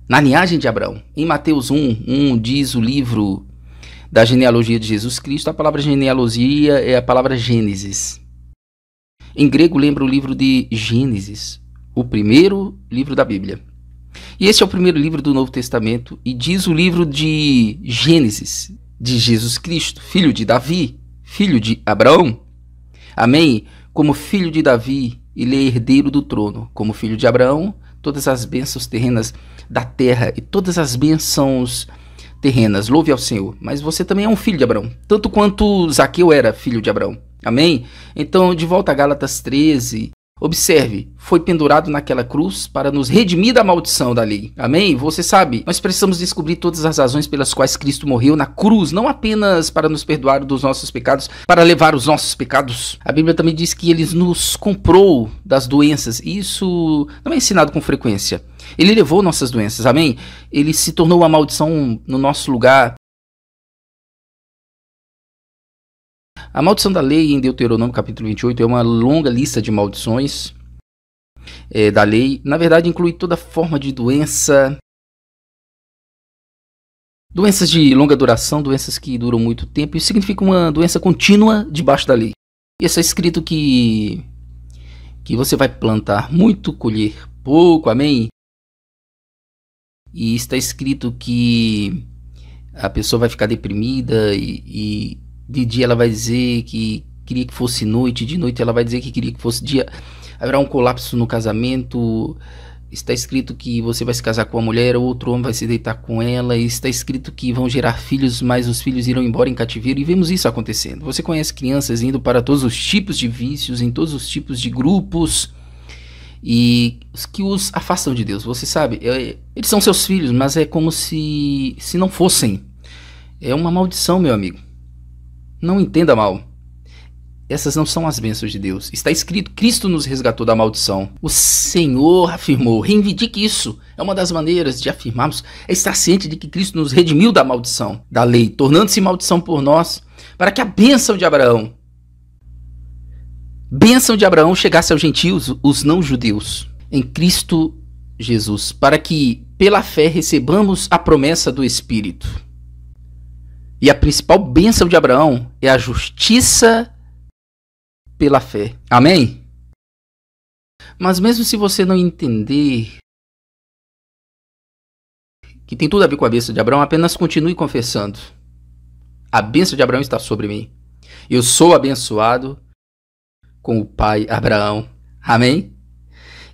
na linhagem de Abraão. Em Mateus 1, 1 diz o livro da genealogia de Jesus Cristo, a palavra genealogia é a palavra Gênesis. Em grego lembra o livro de Gênesis, o primeiro livro da Bíblia. E esse é o primeiro livro do Novo Testamento e diz o livro de Gênesis, de Jesus Cristo, filho de Davi, filho de Abraão. Amém? Como filho de Davi, ele é herdeiro do trono. Como filho de Abraão, todas as bênçãos terrenas da terra e todas as bênçãos terrenas. Louve ao Senhor. Mas você também é um filho de Abraão, tanto quanto Zaqueu era filho de Abraão. Amém? Então, de volta a Gálatas 13. Observe, foi pendurado naquela cruz para nos redimir da maldição da lei. Amém? Você sabe, nós precisamos descobrir todas as razões pelas quais Cristo morreu na cruz, não apenas para nos perdoar dos nossos pecados, para levar os nossos pecados. A Bíblia também diz que ele nos comprou das doenças. Isso não é ensinado com frequência. Ele levou nossas doenças, amém? Ele se tornou uma maldição no nosso lugar. A maldição da lei em Deuteronômio capítulo 28 é uma longa lista de maldições é, da lei. Na verdade, inclui toda forma de doença, Doenças de longa duração, doenças que duram muito tempo, isso significa uma doença contínua debaixo da lei. E está é escrito que que você vai plantar muito, colher pouco, amém? e está escrito que a pessoa vai ficar deprimida e, e de dia ela vai dizer que queria que fosse noite, de noite ela vai dizer que queria que fosse dia. Haverá um colapso no casamento. Está escrito que você vai se casar com uma mulher, outro homem vai se deitar com ela. Está escrito que vão gerar filhos, mas os filhos irão embora em cativeiro. E vemos isso acontecendo. Você conhece crianças indo para todos os tipos de vícios, em todos os tipos de grupos e que os afastam de Deus. Você sabe, é, eles são seus filhos, mas é como se, se não fossem. É uma maldição, meu amigo. Não entenda mal. Essas não são as bênçãos de Deus. Está escrito: Cristo nos resgatou da maldição. O Senhor afirmou. Reivindique isso. É uma das maneiras de afirmarmos é estar ciente de que Cristo nos redimiu da maldição, da lei, tornando-se maldição por nós, para que a bênção de Abraão bênção de Abraão chegasse aos gentios, os não-judeus, em Cristo Jesus, para que pela fé recebamos a promessa do Espírito. E a principal bênção de Abraão é a justiça pela fé. Amém? Mas mesmo se você não entender que tem tudo a ver com a bênção de Abraão, apenas continue confessando. A bênção de Abraão está sobre mim. Eu sou abençoado com o pai Abraão. Amém?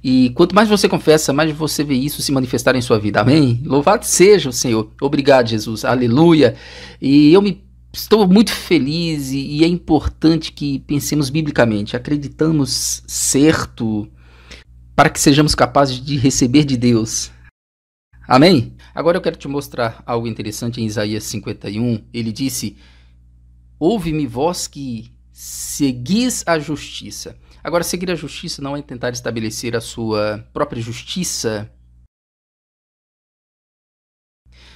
E quanto mais você confessa, mais você vê isso se manifestar em sua vida. Amém? Louvado seja o Senhor. Obrigado, Jesus. Aleluia. E eu me estou muito feliz e, e é importante que pensemos biblicamente, acreditamos certo para que sejamos capazes de receber de Deus. Amém? Agora eu quero te mostrar algo interessante em Isaías 51. Ele disse: Ouve-me, vós que seguis a justiça. Agora, seguir a justiça não é tentar estabelecer a sua própria justiça.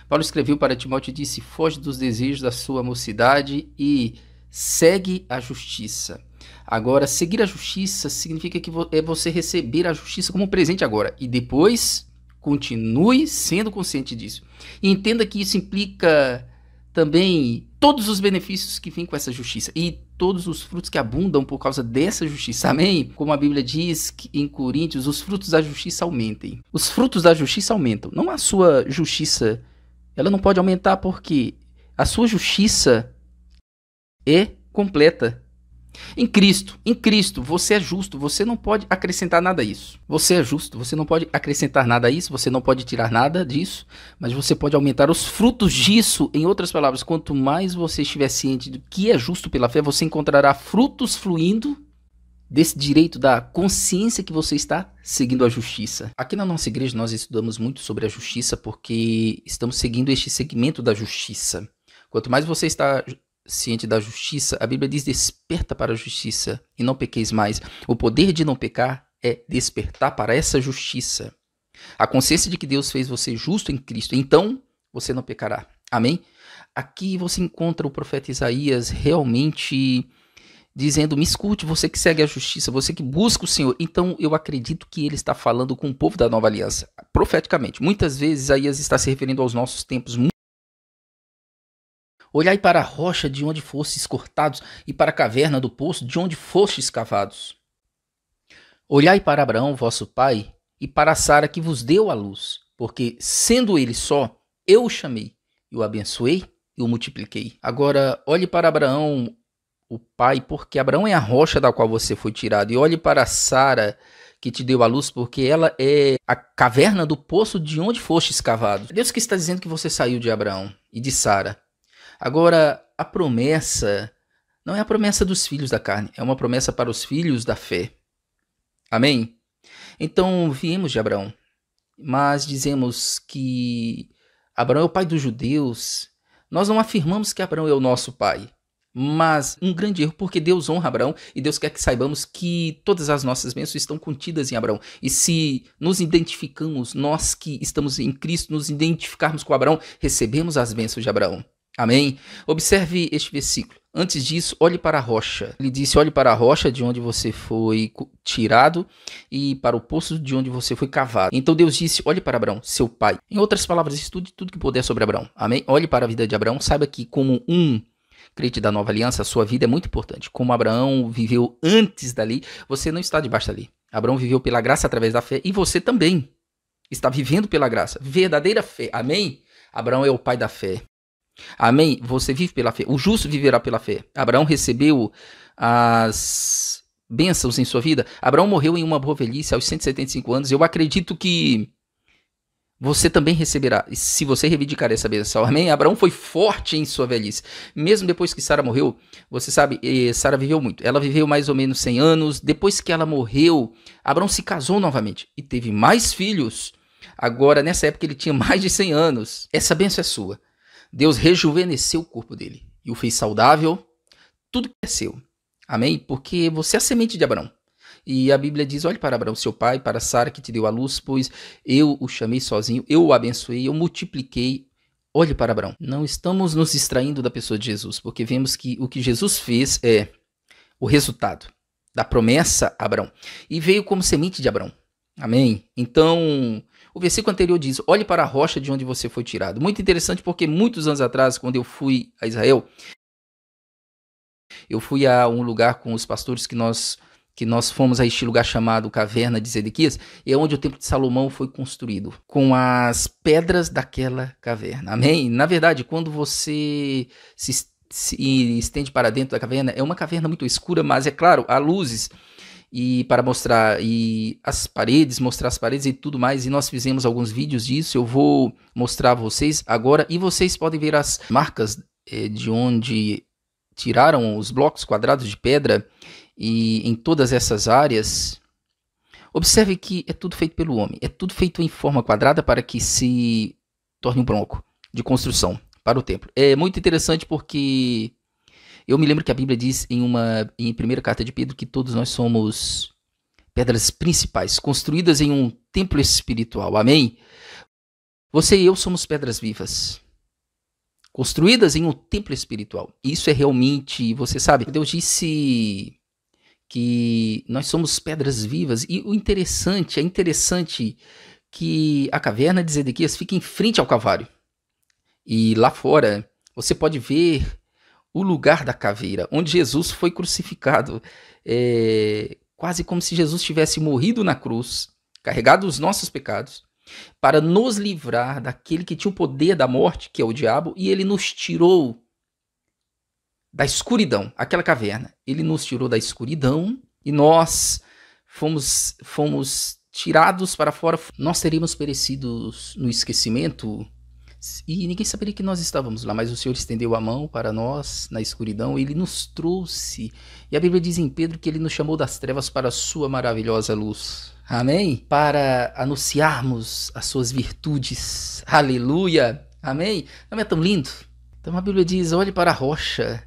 Paulo escreveu para Timóteo e disse: Foge dos desejos da sua mocidade e segue a justiça. Agora, seguir a justiça significa que é você receber a justiça como presente agora e depois continue sendo consciente disso. E entenda que isso implica também todos os benefícios que vêm com essa justiça e todos os frutos que abundam por causa dessa justiça. Amém? Como a Bíblia diz em Coríntios, os frutos da justiça aumentem. Os frutos da justiça aumentam. Não a sua justiça, ela não pode aumentar porque a sua justiça é completa. Em Cristo, em Cristo, você é justo, você não pode acrescentar nada a isso. Você é justo, você não pode acrescentar nada a isso, você não pode tirar nada disso, mas você pode aumentar os frutos disso. Em outras palavras, quanto mais você estiver ciente do que é justo pela fé, você encontrará frutos fluindo desse direito da consciência que você está seguindo a justiça. Aqui na nossa igreja nós estudamos muito sobre a justiça porque estamos seguindo este segmento da justiça. Quanto mais você está ciente da justiça, a Bíblia diz: desperta para a justiça e não pequeis mais. O poder de não pecar é despertar para essa justiça. A consciência de que Deus fez você justo em Cristo, então você não pecará. Amém? Aqui você encontra o profeta Isaías realmente dizendo: Me escute, você que segue a justiça, você que busca o Senhor. Então eu acredito que ele está falando com o povo da nova aliança, profeticamente. Muitas vezes Isaías está se referindo aos nossos tempos. Olhai para a rocha de onde fostes cortados, e para a caverna do poço de onde fostes cavados. Olhai para Abraão, vosso pai, e para Sara que vos deu a luz, porque, sendo ele só, eu o chamei, e o abençoei e o multipliquei. Agora, olhe para Abraão, o pai, porque Abraão é a rocha da qual você foi tirado, e olhe para Sara, que te deu a luz, porque ela é a caverna do poço de onde foste escavado. É Deus que está dizendo que você saiu de Abraão e de Sara Agora, a promessa não é a promessa dos filhos da carne, é uma promessa para os filhos da fé. Amém? Então, viemos de Abraão, mas dizemos que Abraão é o pai dos judeus. Nós não afirmamos que Abraão é o nosso pai, mas um grande erro, porque Deus honra Abraão e Deus quer que saibamos que todas as nossas bênçãos estão contidas em Abraão. E se nos identificamos, nós que estamos em Cristo, nos identificarmos com Abraão, recebemos as bênçãos de Abraão. Amém? Observe este versículo. Antes disso, olhe para a rocha. Ele disse: olhe para a rocha de onde você foi tirado e para o poço de onde você foi cavado. Então Deus disse: olhe para Abraão, seu pai. Em outras palavras, estude tudo que puder sobre Abraão. Amém? Olhe para a vida de Abraão, saiba que, como um crente da nova aliança, a sua vida é muito importante. Como Abraão viveu antes dali, você não está debaixo dali. Abraão viveu pela graça através da fé e você também está vivendo pela graça. Verdadeira fé. Amém? Abraão é o pai da fé. Amém? Você vive pela fé. O justo viverá pela fé. Abraão recebeu as bênçãos em sua vida. Abraão morreu em uma boa velhice aos 175 anos. Eu acredito que você também receberá, se você reivindicar essa bênção. Amém? Abraão foi forte em sua velhice. Mesmo depois que Sara morreu, você sabe, eh, Sara viveu muito. Ela viveu mais ou menos 100 anos. Depois que ela morreu, Abraão se casou novamente e teve mais filhos. Agora, nessa época, ele tinha mais de 100 anos. Essa bênção é sua. Deus rejuvenesceu o corpo dele e o fez saudável. Tudo cresceu. É Amém? Porque você é a semente de Abraão. E a Bíblia diz: olhe para Abraão, seu pai, para Sara que te deu a luz, pois eu o chamei sozinho, eu o abençoei, eu multipliquei. Olhe para Abraão. Não estamos nos distraindo da pessoa de Jesus, porque vemos que o que Jesus fez é o resultado da promessa a Abraão. E veio como semente de Abraão. Amém? Então, o versículo anterior diz: Olhe para a rocha de onde você foi tirado. Muito interessante porque muitos anos atrás, quando eu fui a Israel, eu fui a um lugar com os pastores que nós que nós fomos a este lugar chamado Caverna de Zedequias, e é onde o Templo de Salomão foi construído, com as pedras daquela caverna. Amém? Na verdade, quando você se, se estende para dentro da caverna, é uma caverna muito escura, mas é claro, há luzes e para mostrar e as paredes, mostrar as paredes e tudo mais. E nós fizemos alguns vídeos disso. Eu vou mostrar a vocês agora e vocês podem ver as marcas é, de onde tiraram os blocos quadrados de pedra e em todas essas áreas. Observe que é tudo feito pelo homem, é tudo feito em forma quadrada para que se torne um bronco de construção para o templo. É muito interessante porque eu me lembro que a Bíblia diz em uma em primeira carta de Pedro que todos nós somos pedras principais, construídas em um templo espiritual. Amém? Você e eu somos pedras vivas, construídas em um templo espiritual. Isso é realmente, você sabe, Deus disse que nós somos pedras vivas e o interessante, é interessante que a caverna de Zedequias fica em frente ao Calvário. E lá fora, você pode ver o lugar da caveira, onde Jesus foi crucificado, é, quase como se Jesus tivesse morrido na cruz, carregado os nossos pecados, para nos livrar daquele que tinha o poder da morte, que é o diabo, e ele nos tirou da escuridão, aquela caverna. Ele nos tirou da escuridão e nós fomos fomos tirados para fora. Nós teríamos perecido no esquecimento, e ninguém sabia que nós estávamos lá, mas o Senhor estendeu a mão para nós na escuridão, ele nos trouxe. E a Bíblia diz em Pedro que ele nos chamou das trevas para a sua maravilhosa luz. Amém? Para anunciarmos as suas virtudes. Aleluia! Amém? Não é tão lindo? Então a Bíblia diz: olhe para a rocha,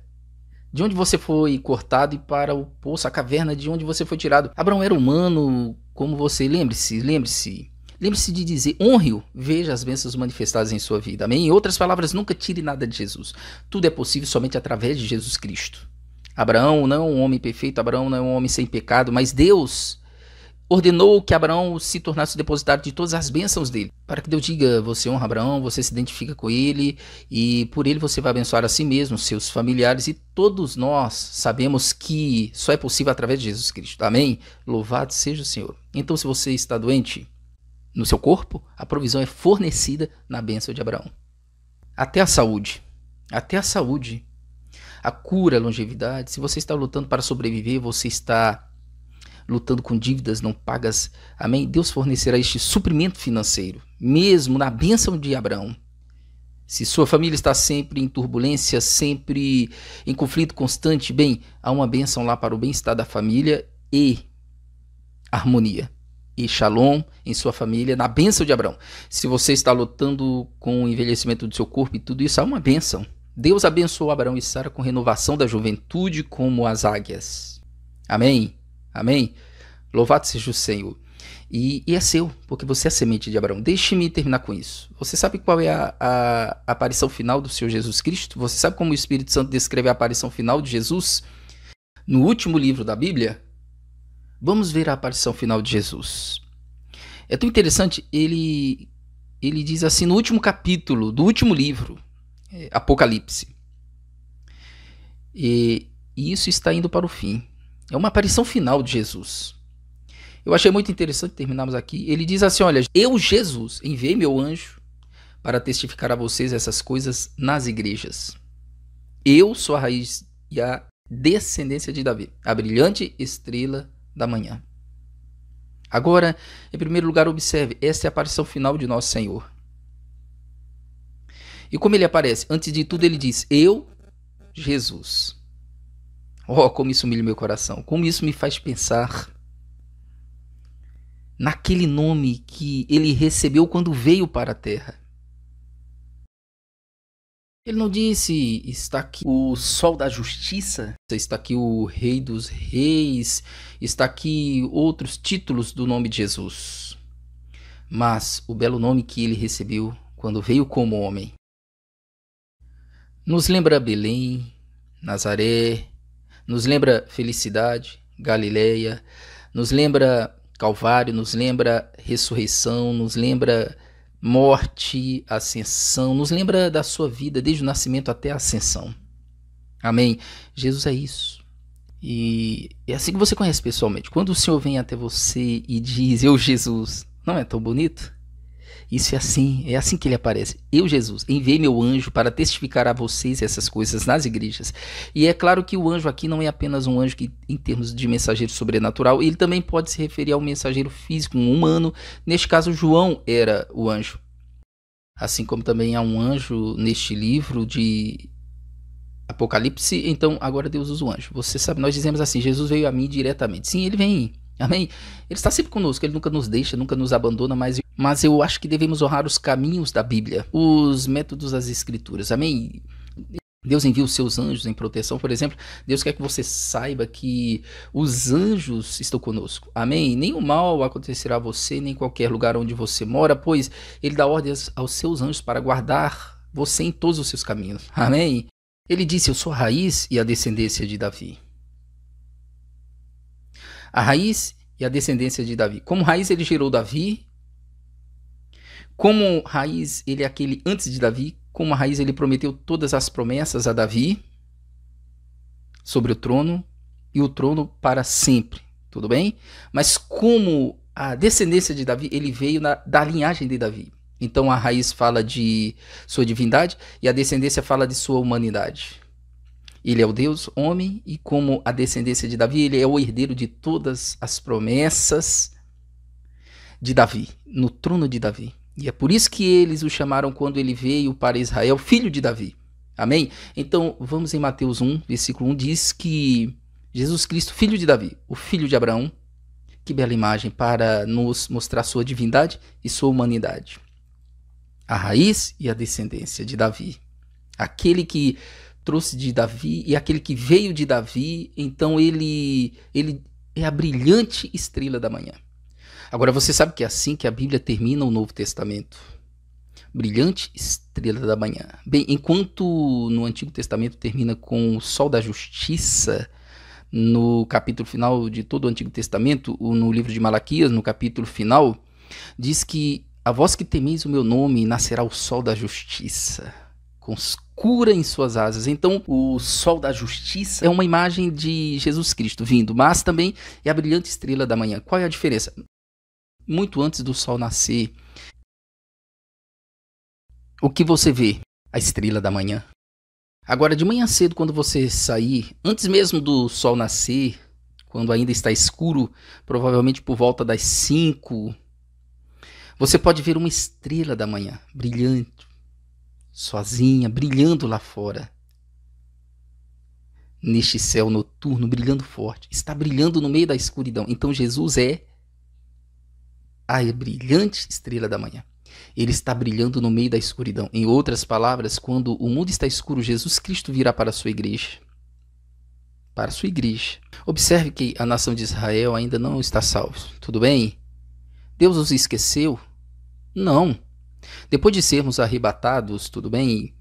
de onde você foi cortado e para o poço, a caverna de onde você foi tirado. Abraão era humano, como você, lembre-se, lembre-se. Lembre-se de dizer: honre-o, veja as bênçãos manifestadas em sua vida. Amém? Em outras palavras, nunca tire nada de Jesus. Tudo é possível somente através de Jesus Cristo. Abraão não é um homem perfeito, Abraão não é um homem sem pecado, mas Deus ordenou que Abraão se tornasse depositário de todas as bênçãos dele. Para que Deus diga: você honra Abraão, você se identifica com ele e por ele você vai abençoar a si mesmo, seus familiares e todos nós sabemos que só é possível através de Jesus Cristo. Amém? Louvado seja o Senhor. Então, se você está doente, no seu corpo, a provisão é fornecida na bênção de Abraão. Até a saúde. Até a saúde. A cura, a longevidade. Se você está lutando para sobreviver, você está lutando com dívidas não pagas. Amém? Deus fornecerá este suprimento financeiro, mesmo na bênção de Abraão. Se sua família está sempre em turbulência, sempre em conflito constante, bem, há uma bênção lá para o bem-estar da família e harmonia e shalom em sua família, na bênção de Abraão. Se você está lutando com o envelhecimento do seu corpo e tudo isso, é uma bênção. Deus abençoou Abraão e Sara com renovação da juventude como as águias. Amém? Amém? Louvado seja o Senhor. E, e é seu, porque você é a semente de Abraão. Deixe-me terminar com isso. Você sabe qual é a, a, a aparição final do Senhor Jesus Cristo? Você sabe como o Espírito Santo descreve a aparição final de Jesus? No último livro da Bíblia, Vamos ver a aparição final de Jesus. É tão interessante, ele, ele diz assim no último capítulo do último livro, é, Apocalipse. E, e isso está indo para o fim. É uma aparição final de Jesus. Eu achei muito interessante, terminamos aqui. Ele diz assim: Olha, eu, Jesus, enviei meu anjo para testificar a vocês essas coisas nas igrejas. Eu sou a raiz e a descendência de Davi, a brilhante estrela da manhã. Agora, em primeiro lugar, observe: esta é a aparição final de Nosso Senhor. E como ele aparece? Antes de tudo, ele diz: Eu, Jesus. Oh, como isso humilha meu coração, como isso me faz pensar naquele nome que ele recebeu quando veio para a terra. Ele não disse: está aqui o sol da justiça, está aqui o rei dos reis, está aqui outros títulos do nome de Jesus. Mas o belo nome que ele recebeu quando veio como homem. Nos lembra Belém, Nazaré, nos lembra felicidade, Galileia, nos lembra Calvário, nos lembra ressurreição, nos lembra morte, ascensão. Nos lembra da sua vida desde o nascimento até a ascensão. Amém. Jesus é isso. E é assim que você conhece pessoalmente. Quando o Senhor vem até você e diz: Eu, Jesus, não é tão bonito? Isso é assim, é assim que ele aparece. Eu, Jesus, enviei meu anjo para testificar a vocês essas coisas nas igrejas. E é claro que o anjo aqui não é apenas um anjo que, em termos de mensageiro sobrenatural, ele também pode se referir ao mensageiro físico, um humano. Neste caso, João era o anjo. Assim como também há um anjo neste livro de Apocalipse, então agora Deus usa o anjo. Você sabe, nós dizemos assim: Jesus veio a mim diretamente. Sim, ele vem Amém? Ele está sempre conosco, ele nunca nos deixa, nunca nos abandona, mas, mas eu acho que devemos honrar os caminhos da Bíblia, os métodos das Escrituras. Amém? Deus envia os seus anjos em proteção, por exemplo. Deus quer que você saiba que os anjos estão conosco. Amém? Nenhum mal acontecerá a você, nem qualquer lugar onde você mora, pois Ele dá ordens aos seus anjos para guardar você em todos os seus caminhos. Amém? Ele disse: Eu sou a raiz e a descendência de Davi a raiz e a descendência de Davi. Como raiz ele gerou Davi, como raiz ele é aquele antes de Davi, como a raiz ele prometeu todas as promessas a Davi sobre o trono e o trono para sempre, tudo bem? Mas como a descendência de Davi, ele veio na, da linhagem de Davi. Então a raiz fala de sua divindade e a descendência fala de sua humanidade. Ele é o Deus homem e, como a descendência de Davi, ele é o herdeiro de todas as promessas de Davi, no trono de Davi. E é por isso que eles o chamaram quando ele veio para Israel, filho de Davi. Amém? Então, vamos em Mateus 1, versículo 1, diz que Jesus Cristo, filho de Davi, o filho de Abraão, que bela imagem para nos mostrar sua divindade e sua humanidade. A raiz e a descendência de Davi. Aquele que trouxe de Davi e aquele que veio de Davi, então ele ele é a brilhante estrela da manhã. Agora você sabe que é assim que a Bíblia termina o Novo Testamento. Brilhante estrela da manhã. Bem, enquanto no Antigo Testamento termina com o sol da justiça, no capítulo final de todo o Antigo Testamento, no livro de Malaquias, no capítulo final, diz que a vós que temeis o meu nome nascerá o sol da justiça, com cura em suas asas. Então, o sol da justiça é uma imagem de Jesus Cristo vindo, mas também é a brilhante estrela da manhã. Qual é a diferença? Muito antes do sol nascer, o que você vê? A estrela da manhã. Agora, de manhã cedo, quando você sair, antes mesmo do sol nascer, quando ainda está escuro, provavelmente por volta das 5, você pode ver uma estrela da manhã, brilhante, sozinha, brilhando lá fora. Neste céu noturno, brilhando forte. Está brilhando no meio da escuridão. Então Jesus é a brilhante estrela da manhã. Ele está brilhando no meio da escuridão. Em outras palavras, quando o mundo está escuro, Jesus Cristo virá para a sua igreja. Para a sua igreja. Observe que a nação de Israel ainda não está salva. Tudo bem? Deus os esqueceu? Não. Depois de sermos arrebatados, tudo bem?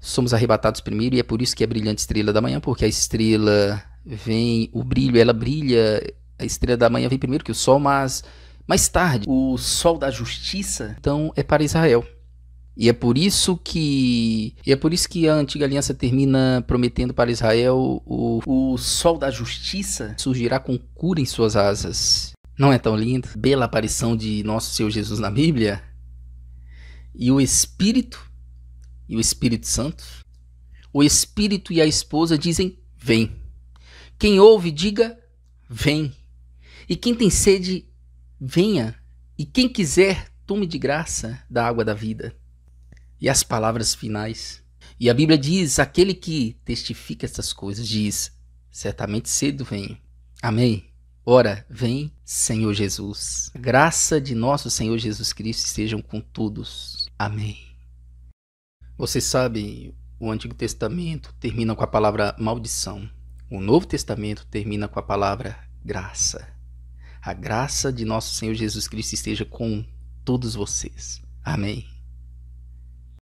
Somos arrebatados primeiro e é por isso que é a brilhante estrela da manhã, porque a estrela vem, o brilho, ela brilha, a estrela da manhã vem primeiro que o sol, mas mais tarde, o sol da justiça, então é para Israel. E é por isso que é por isso que a antiga aliança termina prometendo para Israel o, o sol da justiça surgirá com cura em suas asas. Não é tão lindo? Bela aparição de nosso Senhor Jesus na Bíblia? e o Espírito e o Espírito Santo. O Espírito e a esposa dizem: Vem. Quem ouve, diga: Vem. E quem tem sede, venha. E quem quiser, tome de graça da água da vida. E as palavras finais. E a Bíblia diz: Aquele que testifica estas coisas diz: Certamente cedo venho. Amém. Ora, vem, Senhor Jesus. A graça de nosso Senhor Jesus Cristo estejam com todos. Amém. Vocês sabem, o Antigo Testamento termina com a palavra maldição. O Novo Testamento termina com a palavra graça. A graça de nosso Senhor Jesus Cristo esteja com todos vocês. Amém.